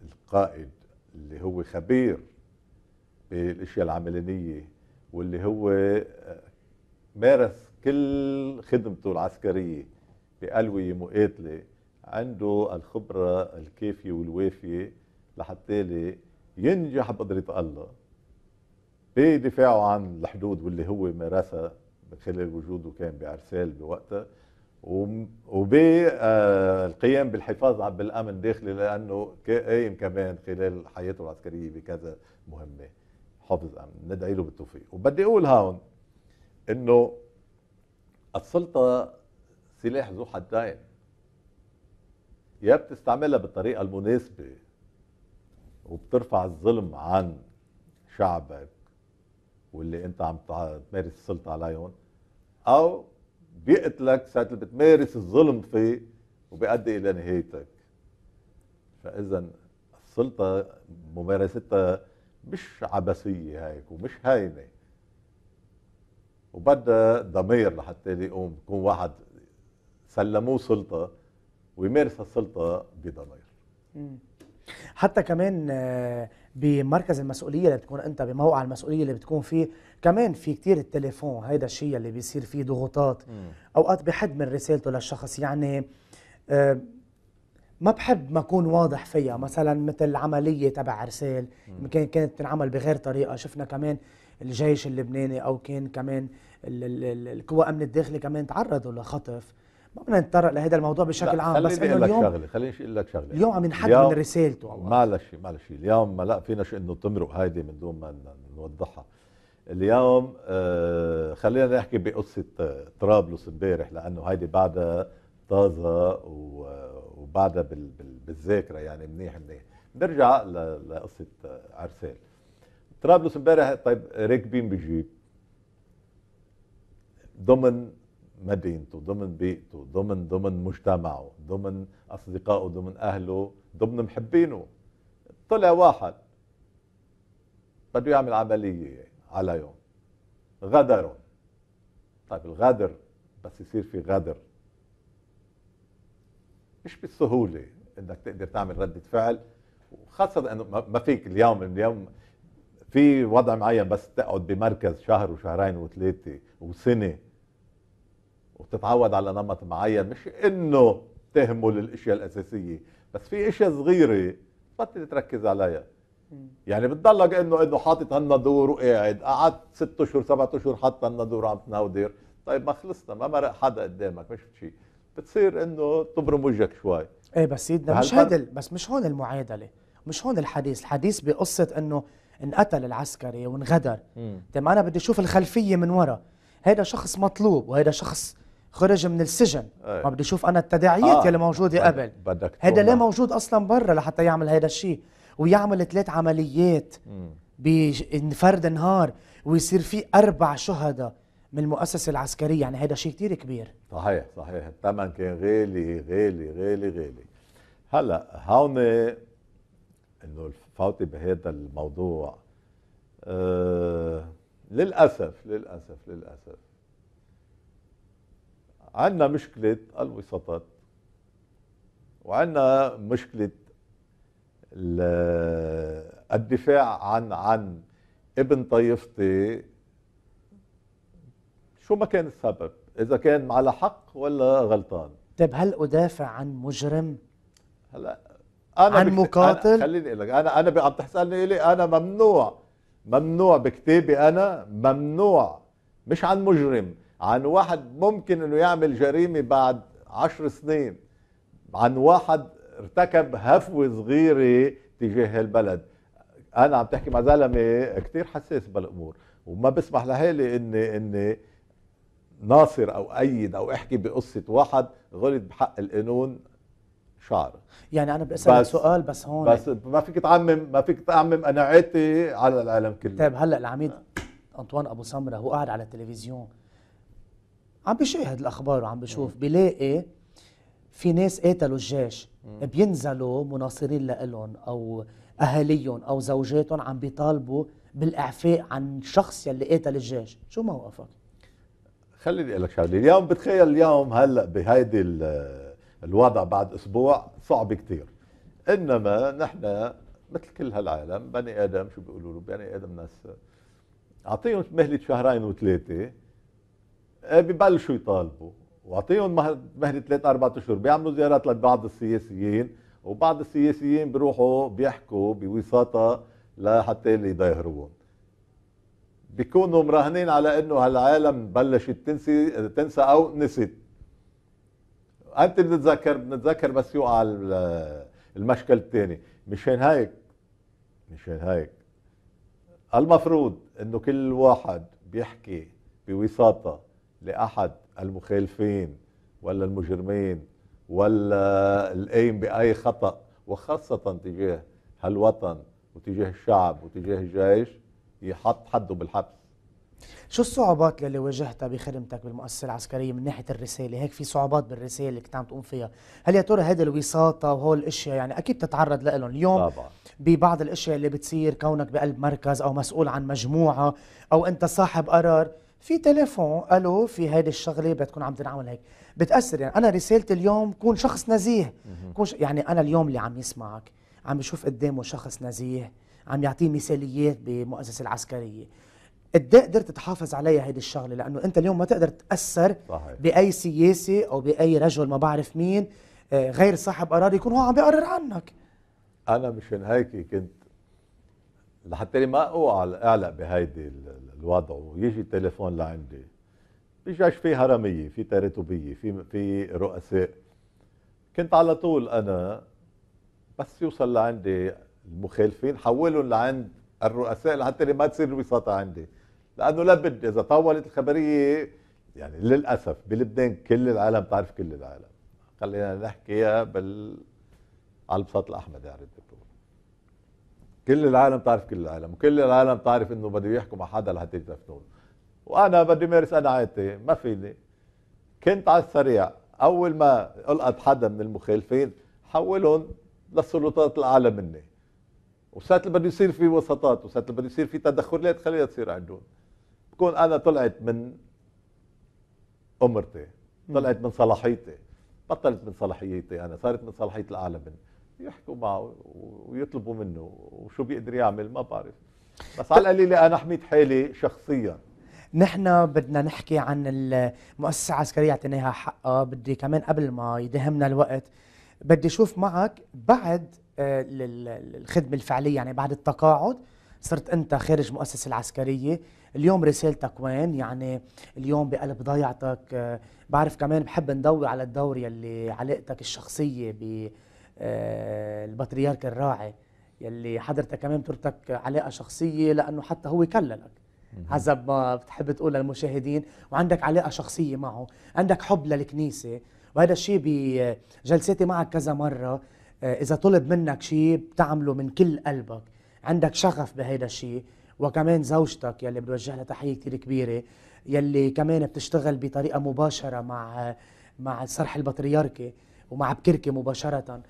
القائد اللي هو خبير بالاشياء العملانيه واللي هو آه، مارس كل خدمته العسكريه بألوية مقاتله عنده الخبره الكافيه والوافيه لحتى لي ينجح بقدرة الله بدفاعه عن الحدود واللي هو مارسها من خلال وجوده كان بعرسال بوقتها وبالقيام آه، بالحفاظ على بالامن داخلي لانه قايم كمان خلال حياته العسكريه بكذا مهمه حفظ امن ندعي له بالتوفيق وبدي اقول هون انه السلطه سلاح ذو حدين يا بتستعملها بالطريقه المناسبه وبترفع الظلم عن شعبك واللي انت عم تمارس السلطه عليهم او بيقتلك ساعه اللي بتمارس الظلم فيه وبيؤدي الى نهايتك فاذا السلطه ممارستها مش عبثيه هيك ومش هينه وبدها ضمير لحتى يقوم يكون واحد سلموه سلطه ويمارس السلطه بضمير حتى كمان آه، بمركز المسؤوليه اللي بتكون انت بموقع المسؤوليه اللي بتكون فيه كمان في كتير التليفون هيدا الشيء اللي بيصير فيه ضغوطات اوقات بحد من رسالته للشخص يعني آه، ما بحب ما اكون واضح فيها مثلا مثل عمليه تبع رسال يمكن كانت تنعمل بغير طريقه شفنا كمان الجيش اللبناني او كان كمان القوى امن الداخلي كمان تعرضوا لخطف ما بدنا نتطرق لهذا الموضوع بشكل عام بس انه اليوم شغله خليني اقول لك شغله اليوم عم نحد من رسالته والله معلش معلش اليوم ما لا فينا شيء انه تمرق هيدي من دون ما نوضحها اليوم آه خلينا نحكي بقصه آه، طرابلس امبارح لانه هيدي بعدها طازه آه، وبعدها بالذاكره يعني منيح منيح نرجع لقصه آه، عرسال طرابلس امبارح طيب راكبين بجيب ضمن مدينته ضمن بيئته ضمن ضمن مجتمعه ضمن أصدقائه ضمن أهله ضمن محبينه طلع واحد بده يعمل عملية عليهم غدرهم طيب الغدر بس يصير في غدر مش بالسهولة انك تقدر تعمل ردة فعل وخاصة انه ما فيك اليوم اليوم في وضع معين بس تقعد بمركز شهر وشهرين وثلاثة وسنة بتتعود على نمط معين مش انه تهمل الاشياء الاساسيه بس في اشياء صغيره بطل تركز عليها يعني بتضلك انه انه حاطط هالنادور وقاعد قعدت ست اشهر سبعة اشهر حاطط هالنادور وعم تناودر طيب ما خلصنا ما مرق حدا قدامك مش شيء بتصير انه تبرم وجهك شوي ايه بس سيدنا مش هيدا بس مش هون المعادله مش هون الحديث الحديث بقصه انه انقتل العسكري وانغدر طيب انا بدي اشوف الخلفيه من ورا هيدا شخص مطلوب وهيدا شخص خرج من السجن أي. ما بدي اشوف انا التداعيات آه. يلي موجوده قبل بدك هذا ليه موجود اصلا برا لحتى يعمل هذا الشيء ويعمل ثلاث عمليات بفرد نهار ويصير في اربع شهداء من المؤسسه العسكريه يعني هذا شيء كثير كبير صحيح صحيح الثمن كان غالي غالي غالي غالي هلا هون انه فوتي بهذا الموضوع آه للاسف للاسف للاسف عندنا مشكلة الوساطات وعندنا مشكلة الدفاع عن عن ابن طائفتي شو ما كان السبب اذا كان على حق ولا غلطان طيب هل ادافع عن مجرم هلا انا عن مقاتل أنا خليني اقول لك انا انا عم تسالني لي انا ممنوع ممنوع بكتابي انا ممنوع مش عن مجرم عن واحد ممكن انه يعمل جريمه بعد عشر سنين عن واحد ارتكب هفوه صغيره تجاه البلد انا عم تحكي مع زلمه كثير حساس بالامور وما بسمح لحالي اني اني ناصر او ايد او احكي بقصه واحد غلط بحق القانون شعر يعني انا بدي اسالك سؤال بس هون بس ما فيك تعمم ما فيك تعمم قناعاتي على العالم كله طيب هلا العميد انطوان ابو سمره هو قاعد على التلفزيون عم بشاهد الاخبار وعم بشوف بلاقي في ناس قاتلوا الجيش بينزلوا مناصرين لهم او اهاليهم او زوجاتهم عم بيطالبوا بالاعفاء عن شخص يلي قاتل الجيش شو موقفك خليني اقول لك شغله اليوم بتخيل اليوم هلا بهيدي الوضع بعد اسبوع صعب كثير انما نحن مثل كل هالعالم بني ادم شو بيقولوا له بني ادم ناس اعطيهم مهله شهرين وثلاثه آه، ببلشوا يطالبوا واعطيهم مهله ثلاث اربع اشهر بيعملوا زيارات لبعض السياسيين وبعض السياسيين بيروحوا بيحكوا بوساطه لحتى اللي يضايهروهم بيكونوا مراهنين على انه هالعالم بلشت تنسي تنسى او نسيت انت بتتذكر بنتذكر بس يوقع المشكل الثاني مشان هيك مشان هيك المفروض انه كل واحد بيحكي بوساطه لأحد المخالفين ولا المجرمين ولا القايم بأي خطأ وخاصة تجاه هالوطن وتجاه الشعب وتجاه الجيش يحط حده بالحبس شو الصعوبات اللي واجهتها بخدمتك بالمؤسسة العسكرية من ناحية الرسالة هيك في صعوبات بالرسالة اللي كنت عم تقوم فيها هل يا ترى هيدي الوساطة وهول الأشياء يعني أكيد تتعرض لهم اليوم طبعا. ببعض الأشياء اللي بتصير كونك بقلب مركز أو مسؤول عن مجموعة أو أنت صاحب قرار في تليفون الو في هيدي الشغله بتكون عم تنعمل هيك بتاثر يعني انا رسالتي اليوم كون شخص نزيه كون ش... يعني انا اليوم اللي عم يسمعك عم يشوف قدامه شخص نزيه عم يعطيه مثاليات بمؤسسه العسكريه قد إيه قدرت تحافظ عليها هيدي الشغله لانه انت اليوم ما تقدر تاثر صحيح. باي سياسي او باي رجل ما بعرف مين آه، غير صاحب قرار يكون هو عم بيقرر عنك انا مشان هيك كنت لحتى ما اوعى اعلق بهيدي الوضع ويجي التليفون لعندي بيجاش في هرميه في تراتبيه في في رؤساء كنت على طول انا بس يوصل لعندي المخالفين حولهم لعند الرؤساء لحتى ما تصير الوساطه عندي لانه لا بدي اذا طولت الخبريه يعني للاسف بلبنان كل العالم تعرف كل العالم خلينا نحكيها بال على البساط الاحمد يعني كل العالم تعرف كل العالم وكل العالم تعرف انه بده يحكوا مع حدا لحتى يتفنون وانا بدي مارس عادتي ما فيني كنت على السريع اول ما القط حدا من المخالفين حولهم للسلطات الاعلى مني وساعات اللي بده يصير في وسطات وساعات اللي بده يصير في تدخلات خليها تصير عندهم بكون انا طلعت من امرتي طلعت من صلاحيتي بطلت من صلاحيتي انا صارت من صلاحيه الاعلى مني يحكوا معه ويطلبوا منه وشو بيقدر يعمل ما بعرف بس على القليله انا حميت حالي شخصيا نحن بدنا نحكي عن المؤسسة العسكرية اعطيناها حقها بدي كمان قبل ما يدهمنا الوقت بدي اشوف معك بعد الخدمة آه، الفعلية يعني بعد التقاعد صرت انت خارج المؤسسة العسكرية اليوم رسالتك وين يعني اليوم بقلب ضيعتك آه، بعرف كمان بحب ندور على الدور يلي علاقتك الشخصية آه، البطريرك الراعي يلي حضرتك كمان ترتك علاقه شخصيه لانه حتى هو كللك حسب ما بتحب تقول للمشاهدين وعندك علاقه شخصيه معه عندك حب للكنيسه وهذا الشيء بجلساتي معك كذا مره آه، اذا طلب منك شيء بتعمله من كل قلبك عندك شغف بهيدا الشيء وكمان زوجتك يلي بنوجه لها تحيه كثير كبيره يلي كمان بتشتغل بطريقه مباشره مع مع الصرح البطريركي ومع بكركي مباشره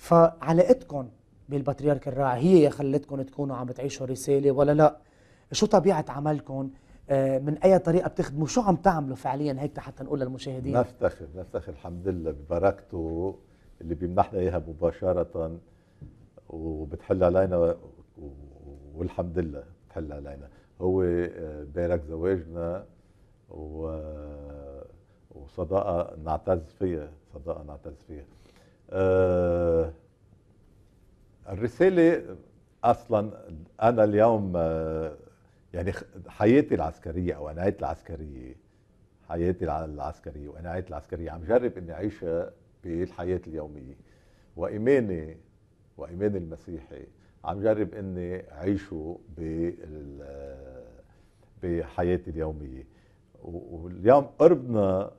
فعلاقتكم بالبطريرك الراعي هي يا خلتكم تكونوا عم تعيشوا رساله ولا لا شو طبيعه عملكم آه، من اي طريقه بتخدموا شو عم تعملوا فعليا هيك حتى نقول للمشاهدين نفتخر نفتخر الحمد لله ببركته اللي بيمنحنا اياها مباشره وبتحل علينا والحمد لله بتحل علينا هو آه، بارك زواجنا و آه، وصداقه نعتز فيها صداقه نعتز فيها آه، الرسالة أصلا أنا اليوم آه، يعني حياتي العسكرية أو عنايتي العسكرية حياتي العسكرية وعنايتي العسكرية عم جرب إني أعيشها بالحياة اليومية وإيماني وإيماني المسيحي عم جرب إني أعيشه بال بحياتي اليومية واليوم قربنا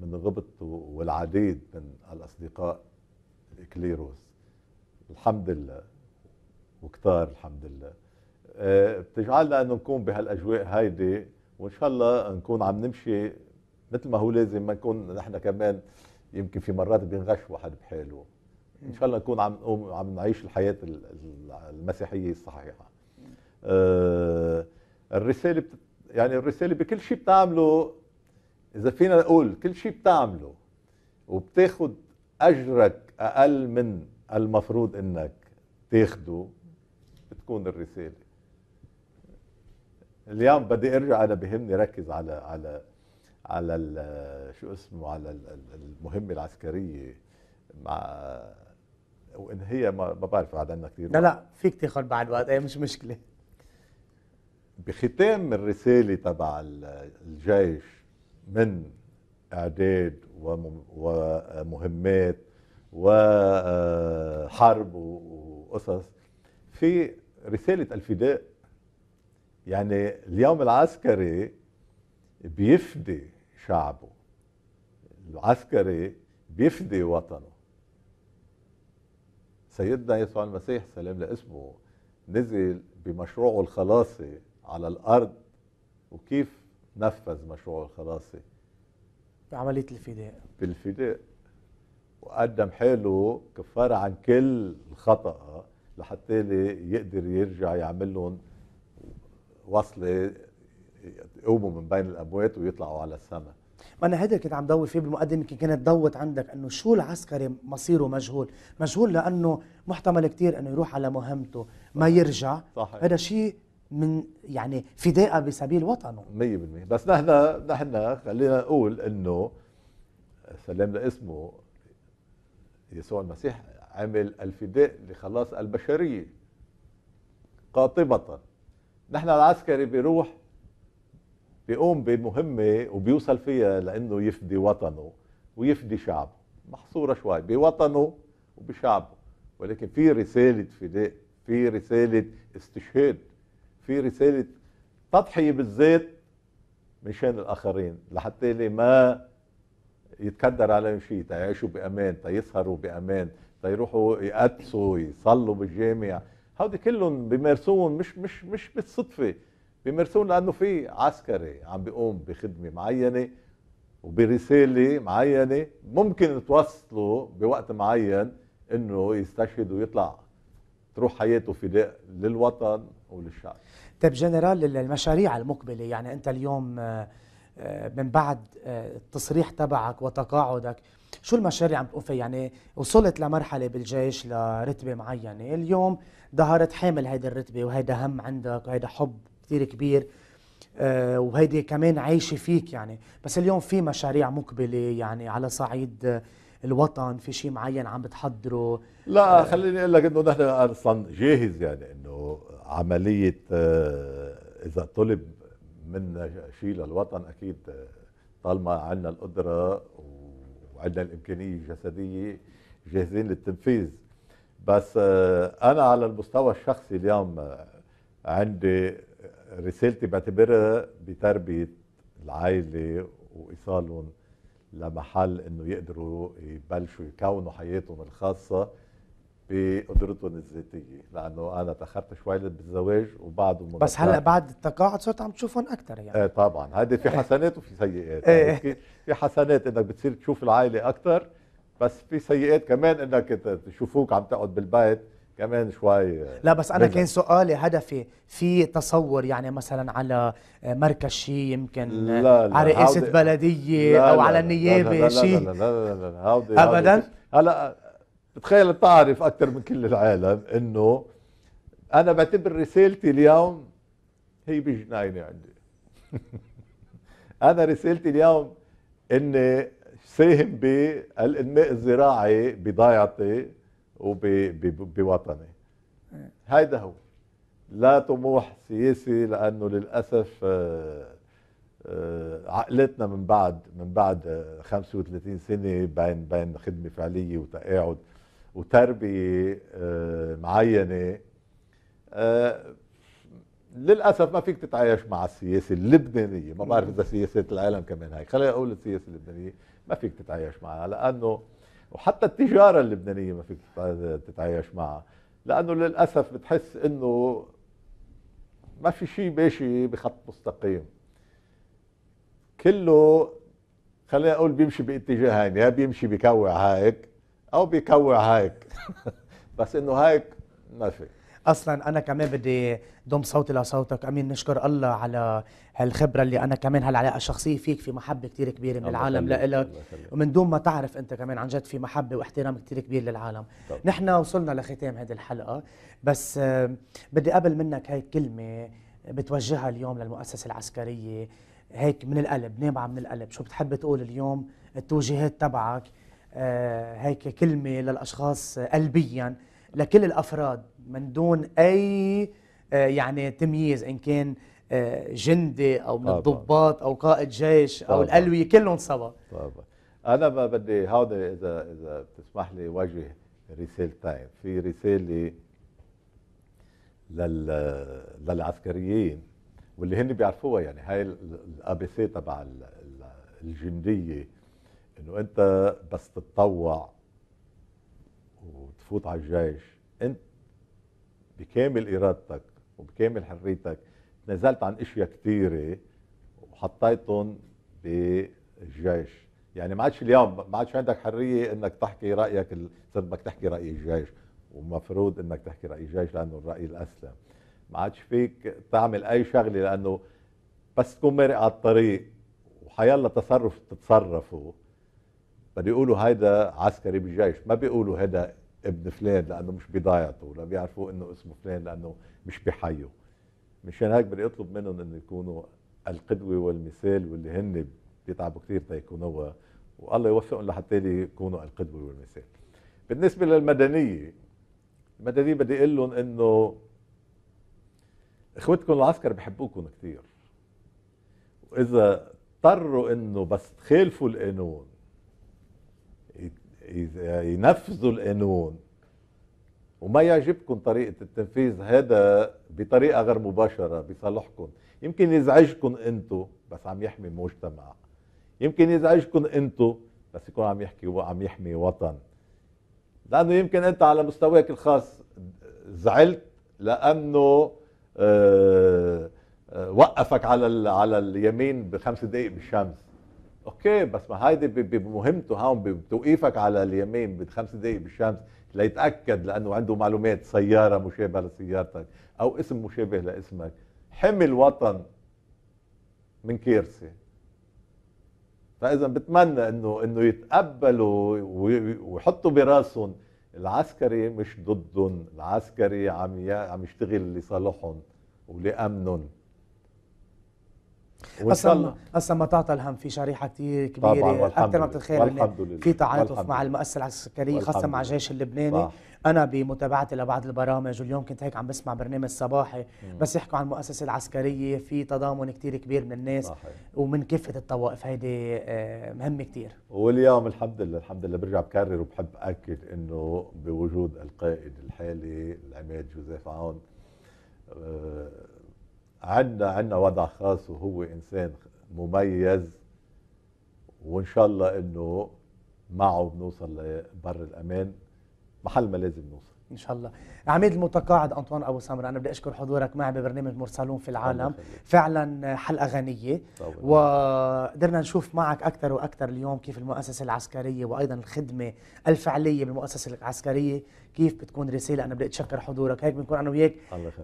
من غبطته والعديد من الأصدقاء كليروس الحمد لله وكتار الحمد لله آه، بتجعلنا انه نكون بهالاجواء هيدي وان شاء الله نكون عم نمشي مثل ما هو لازم ما نكون نحن كمان يمكن في مرات بينغش واحد بحاله ان شاء الله نكون عم نقوم عم نعيش الحياه المسيحيه الصحيحه آه، الرساله بت... يعني الرساله بكل شيء بتعمله اذا فينا نقول كل شيء بتعمله وبتاخذ اجرك اقل من المفروض انك تاخده بتكون الرساله اليوم بدي ارجع انا بهمني ركز على على على شو اسمه على المهمه العسكريه مع وان هي ما بعرف بعد عندنا كثير لا لا فيك تاخذ بعد وقت اي مش مشكله بختام الرساله تبع الجيش من اعداد ومهمات وحرب وقصص في رسالة الفداء يعني اليوم العسكري بيفدي شعبه العسكري بيفدي وطنه سيدنا يسوع المسيح سلام لاسمه نزل بمشروعه الخلاصي على الارض وكيف نفذ مشروعه الخلاصي بعمليه الفداء بالفداء وقدم حاله كفاره عن كل الخطأ لحتى يقدر يرجع يعمل لهم وصله يقوموا من بين الاموات ويطلعوا على السماء ما انا هيدا كنت عم دور فيه بالمقدمه يمكن كانت ضوت عندك انه شو العسكري مصيره مجهول، مجهول لانه محتمل كثير انه يروح على مهمته ما يرجع صحيح. هذا شيء من يعني فداء بسبيل وطنه 100% بس نحن نحن خلينا نقول انه سلام لاسمه يسوع المسيح عمل الفداء لخلاص البشرية قاطبة نحن العسكري بيروح بيقوم بمهمة وبيوصل فيها لأنه يفدي وطنه ويفدي شعبه محصورة شوي بوطنه وبشعبه ولكن في رسالة فداء في رسالة استشهاد في رسالة تضحية بالذات من شان الآخرين لحتى لي ما يتكدر عليهم شيء تعيشوا بامان تيسهروا بامان تيروحوا يقدسوا يصلوا بالجامع هودي كلهم بيمارسون مش مش مش بالصدفه بيمارسون لانه في عسكري عم بيقوم بخدمه معينه وبرساله معينه ممكن توصلوا بوقت معين انه يستشهد ويطلع تروح حياته فداء للوطن وللشعب. طيب جنرال المشاريع المقبله يعني انت اليوم آه، آه، من بعد آه، التصريح تبعك وتقاعدك شو المشاريع عم تقوم فيها يعني وصلت لمرحله بالجيش لرتبه معينه اليوم ظهرت حامل هيدي الرتبه وهيدا هم عندك وهيدا حب كثير كبير آه، وهيدي كمان عايشه فيك يعني بس اليوم في مشاريع مقبله يعني على صعيد الوطن في شيء معين عم بتحضره لا خليني اقول لك انه نحن اصلا جاهز يعني انه عمليه اذا طلب من شيء للوطن اكيد طالما عندنا القدره وعندنا الامكانيه الجسديه جاهزين للتنفيذ بس آه، انا على المستوى الشخصي اليوم آه، عندي رسالتي بعتبرها بتربيه العائله وايصالهم لمحل انه يقدروا يبلشوا يكونوا حياتهم الخاصه بقدرتهم الذاتيه لانه انا تاخرت شوي بالزواج وبعده بس هلا بعد التقاعد صرت عم تشوفهم اكثر يعني ايه طبعا هذه في إيه. حسنات وفي سيئات ايه. يعني في حسنات انك بتصير تشوف العائله اكثر بس في سيئات كمان انك تشوفوك عم تقعد بالبيت كمان شوي لا بس انا بزن. كان سؤالي هدفي في تصور يعني مثلا على مركز شيء يمكن لا لا على رئاسه بلديه لا او لا على النيابه شيء لا لا لا لا, لا, لا, لا, لا, لا, لا, لا, لا, لا, لا, لا, لا, لا, لا ابدا هلا تخيل تعرف اكثر من كل العالم انه انا بعتبر رسالتي اليوم هي بجنايني عندي [laughs] انا رسالتي اليوم اني ساهم بالانماء الزراعي بضيعتي وبوطني هيدا هو لا طموح سياسي لانه للاسف آه، آه، عقلتنا من بعد من بعد 35 سنه بين بين خدمه فعليه وتقاعد وتربيه آه، معينه آه، للاسف ما فيك تتعايش مع السياسه اللبنانيه ما بعرف اذا سياسه العالم كمان هاي خلينا اقول السياسه اللبنانيه ما فيك تتعايش معها لانه وحتى التجاره اللبنانيه ما فيك تتعايش معها لانه للاسف بتحس انه ما في شيء ماشي بخط مستقيم كله خلينا اقول بيمشي باتجاهين يا بيمشي بكوع هيك او بيكوع هيك [laughs] بس انه هيك ما في اصلا انا كمان بدي ضم صوتي لصوتك امين نشكر الله على هالخبره اللي انا كمان هالعلاقه الشخصيه فيك في محبه كثير كبيره من العالم لك ومن دون ما تعرف انت كمان عن جد في محبه واحترام كثير كبير للعالم طب. نحن وصلنا لختام هذه الحلقه بس بدي قبل منك هاي كلمه بتوجهها اليوم للمؤسسه العسكريه هيك من القلب نابعه من القلب شو بتحب تقول اليوم التوجيهات تبعك آه، هيك كلمه للاشخاص قلبيا لكل الافراد من دون اي آه، يعني تمييز ان كان آه، جندي او من الضباط او قائد جيش او الألوية كلهم سوا طبعا انا ما بدي هون اذا اذا بتسمح لي وجه رسالتين في رساله لل للعسكريين واللي هن بيعرفوها يعني هاي سي تبع الجنديه انه انت بس تتطوع وتفوت على الجيش انت بكامل ارادتك وبكامل حريتك تنازلت عن اشياء كثيره وحطيتهم بالجيش يعني ما عادش اليوم ما عادش عندك حريه انك تحكي رايك صرت بدك تحكي راي الجيش ومفروض انك تحكي راي الجيش لانه الراي الاسلم ما عادش فيك تعمل اي شغله لانه بس تكون مرق على الطريق وحيالله تصرف تتصرفوا بده يقولوا هيدا عسكري بالجيش ما بيقولوا هيدا ابن فلان لانه مش بضيعته ولا بيعرفوا انه اسمه فلان لانه مش بحيه مشان هيك بدي اطلب منهم انه يكونوا القدوه والمثال واللي هن بيتعبوا كثير تيكونوها والله يوفقهم لحتى يكونوا القدوه والمثال بالنسبه للمدنيه المدنيه بدي اقول لهم انه اخوتكم العسكر بحبوكم كثير واذا اضطروا انه بس تخالفوا القانون ينفذوا القانون وما يعجبكم طريقة التنفيذ هذا بطريقة غير مباشرة بصالحكم يمكن يزعجكم انتو بس عم يحمي مجتمع يمكن يزعجكم انتو بس يكون عم يحكي وعم يحمي وطن لانه يمكن انت على مستواك الخاص زعلت لانه آه، آه، وقفك على على اليمين بخمس دقائق بالشمس اوكي بس ما هيدي بمهمته هون بتوقيفك على اليمين بخمس دقائق بالشمس ليتاكد لانه عنده معلومات سياره مشابهه لسيارتك او اسم مشابه لاسمك حمي الوطن من كارثه فاذا بتمنى انه انه يتقبلوا ويحطوا براسهم العسكري مش ضدهم العسكري عم عم يشتغل لصالحهم ولامنهم اصلا اصلا ما تعطى الهم في شريحه كثير كبيره اكثر ما بتتخيل في تعاطف مع المؤسسه العسكريه خاصه مع الجيش اللبناني انا بمتابعتي لبعض البرامج واليوم كنت هيك عم بسمع برنامج صباحي مم. بس يحكوا عن المؤسسه العسكريه في تضامن كثير كبير من الناس صحيح. ومن كافه الطوائف هيدي آه، مهمه كثير واليوم الحمد لله الحمد لله برجع بكرر وبحب اكد انه بوجود القائد الحالي العماد جوزيف عون أه عندنا عندنا وضع خاص وهو انسان مميز وان شاء الله انه معه بنوصل لبر الامان محل ما لازم نوصل ان شاء الله عميد المتقاعد انطوان ابو سمره انا بدي اشكر حضورك معي ببرنامج مرسلون في العالم فعلا حلقه غنيه وقدرنا نشوف معك اكثر واكثر اليوم كيف المؤسسه العسكريه وايضا الخدمه الفعليه بالمؤسسه العسكريه كيف بتكون رساله انا بدي اتشكر حضورك هيك بنكون انا وياك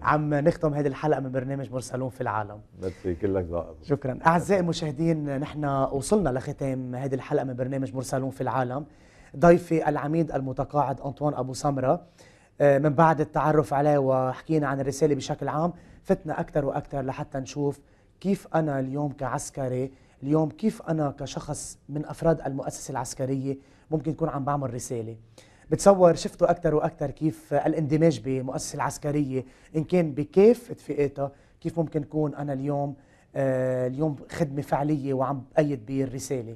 عم نختم هذه الحلقه من برنامج مرسلون في العالم ميرسي كلك شكرا اعزائي المشاهدين نحن وصلنا لختام هذه الحلقه من برنامج مرسلون في العالم ضيفي العميد المتقاعد انطوان ابو سمره آه، من بعد التعرف عليه وحكينا عن الرسالة بشكل عام فتنا أكثر وأكثر لحتى نشوف كيف أنا اليوم كعسكري اليوم كيف أنا كشخص من أفراد المؤسسة العسكرية ممكن يكون عم بعمل رسالة بتصور شفتوا أكثر وأكثر كيف الاندماج بمؤسسة العسكرية إن كان بكافة فئاتها كيف ممكن يكون أنا اليوم آه، اليوم خدمة فعلية وعم بأيد بالرسالة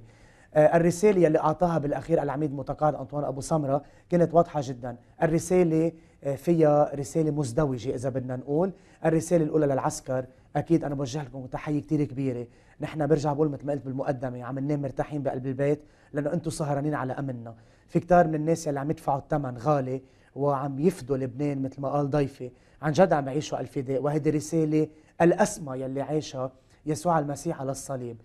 آه، الرسالة اللي أعطاها بالأخير العميد متقاعد أنطوان أبو سمرة كانت واضحة جدا الرسالة آه، فيها رسالة مزدوجة إذا بدنا نقول الرسالة الأولى للعسكر أكيد أنا بوجه لكم تحية كتير كبيرة نحن برجع بقول مثل ما قلت بالمقدمة عم ننام مرتاحين بقلب البيت لأنه أنتم سهرانين على أمننا في كتار من الناس اللي عم يدفعوا الثمن غالي وعم يفدوا لبنان مثل ما قال ضيفي عن جد عم يعيشوا الفداء وهيدي رسالة الأسمى يلي عاشها يسوع المسيح على الصليب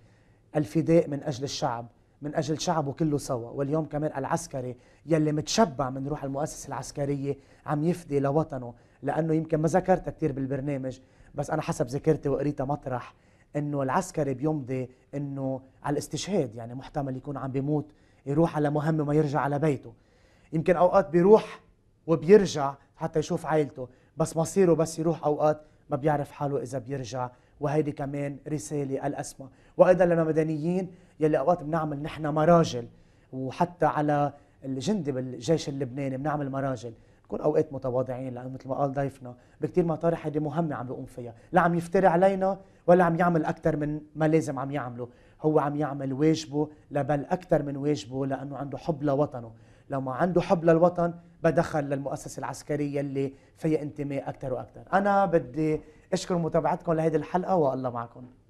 الفداء من أجل الشعب من أجل شعبه كله سوا واليوم كمان العسكري يلي متشبع من روح المؤسسة العسكرية عم يفدي لوطنه لأنه يمكن ما ذكرتها كثير بالبرنامج بس أنا حسب ذاكرتي وقريتها مطرح انه العسكري بيمضي انه على الاستشهاد يعني محتمل يكون عم بيموت يروح على مهمه ما يرجع على بيته يمكن اوقات بيروح وبيرجع حتى يشوف عائلته بس مصيره بس يروح اوقات ما بيعرف حاله اذا بيرجع وهيدي كمان رسالة الأسمى وأيضا للمدنيين يلي أوقات بنعمل نحن مراجل وحتى على الجندي بالجيش اللبناني بنعمل مراجل نكون اوقات متواضعين لانه مثل ما قال ضيفنا بكثير مطارح هيدي مهمه عم بيقوم فيها، لا عم يفتري علينا ولا عم يعمل اكثر من ما لازم عم يعمله، هو عم يعمل واجبه لبل اكثر من واجبه لانه عنده حب لوطنه، لو ما عنده حب للوطن بدخل للمؤسسه العسكريه اللي فيها انتماء اكثر واكثر، انا بدي اشكر متابعتكم لهذه الحلقه والله معكم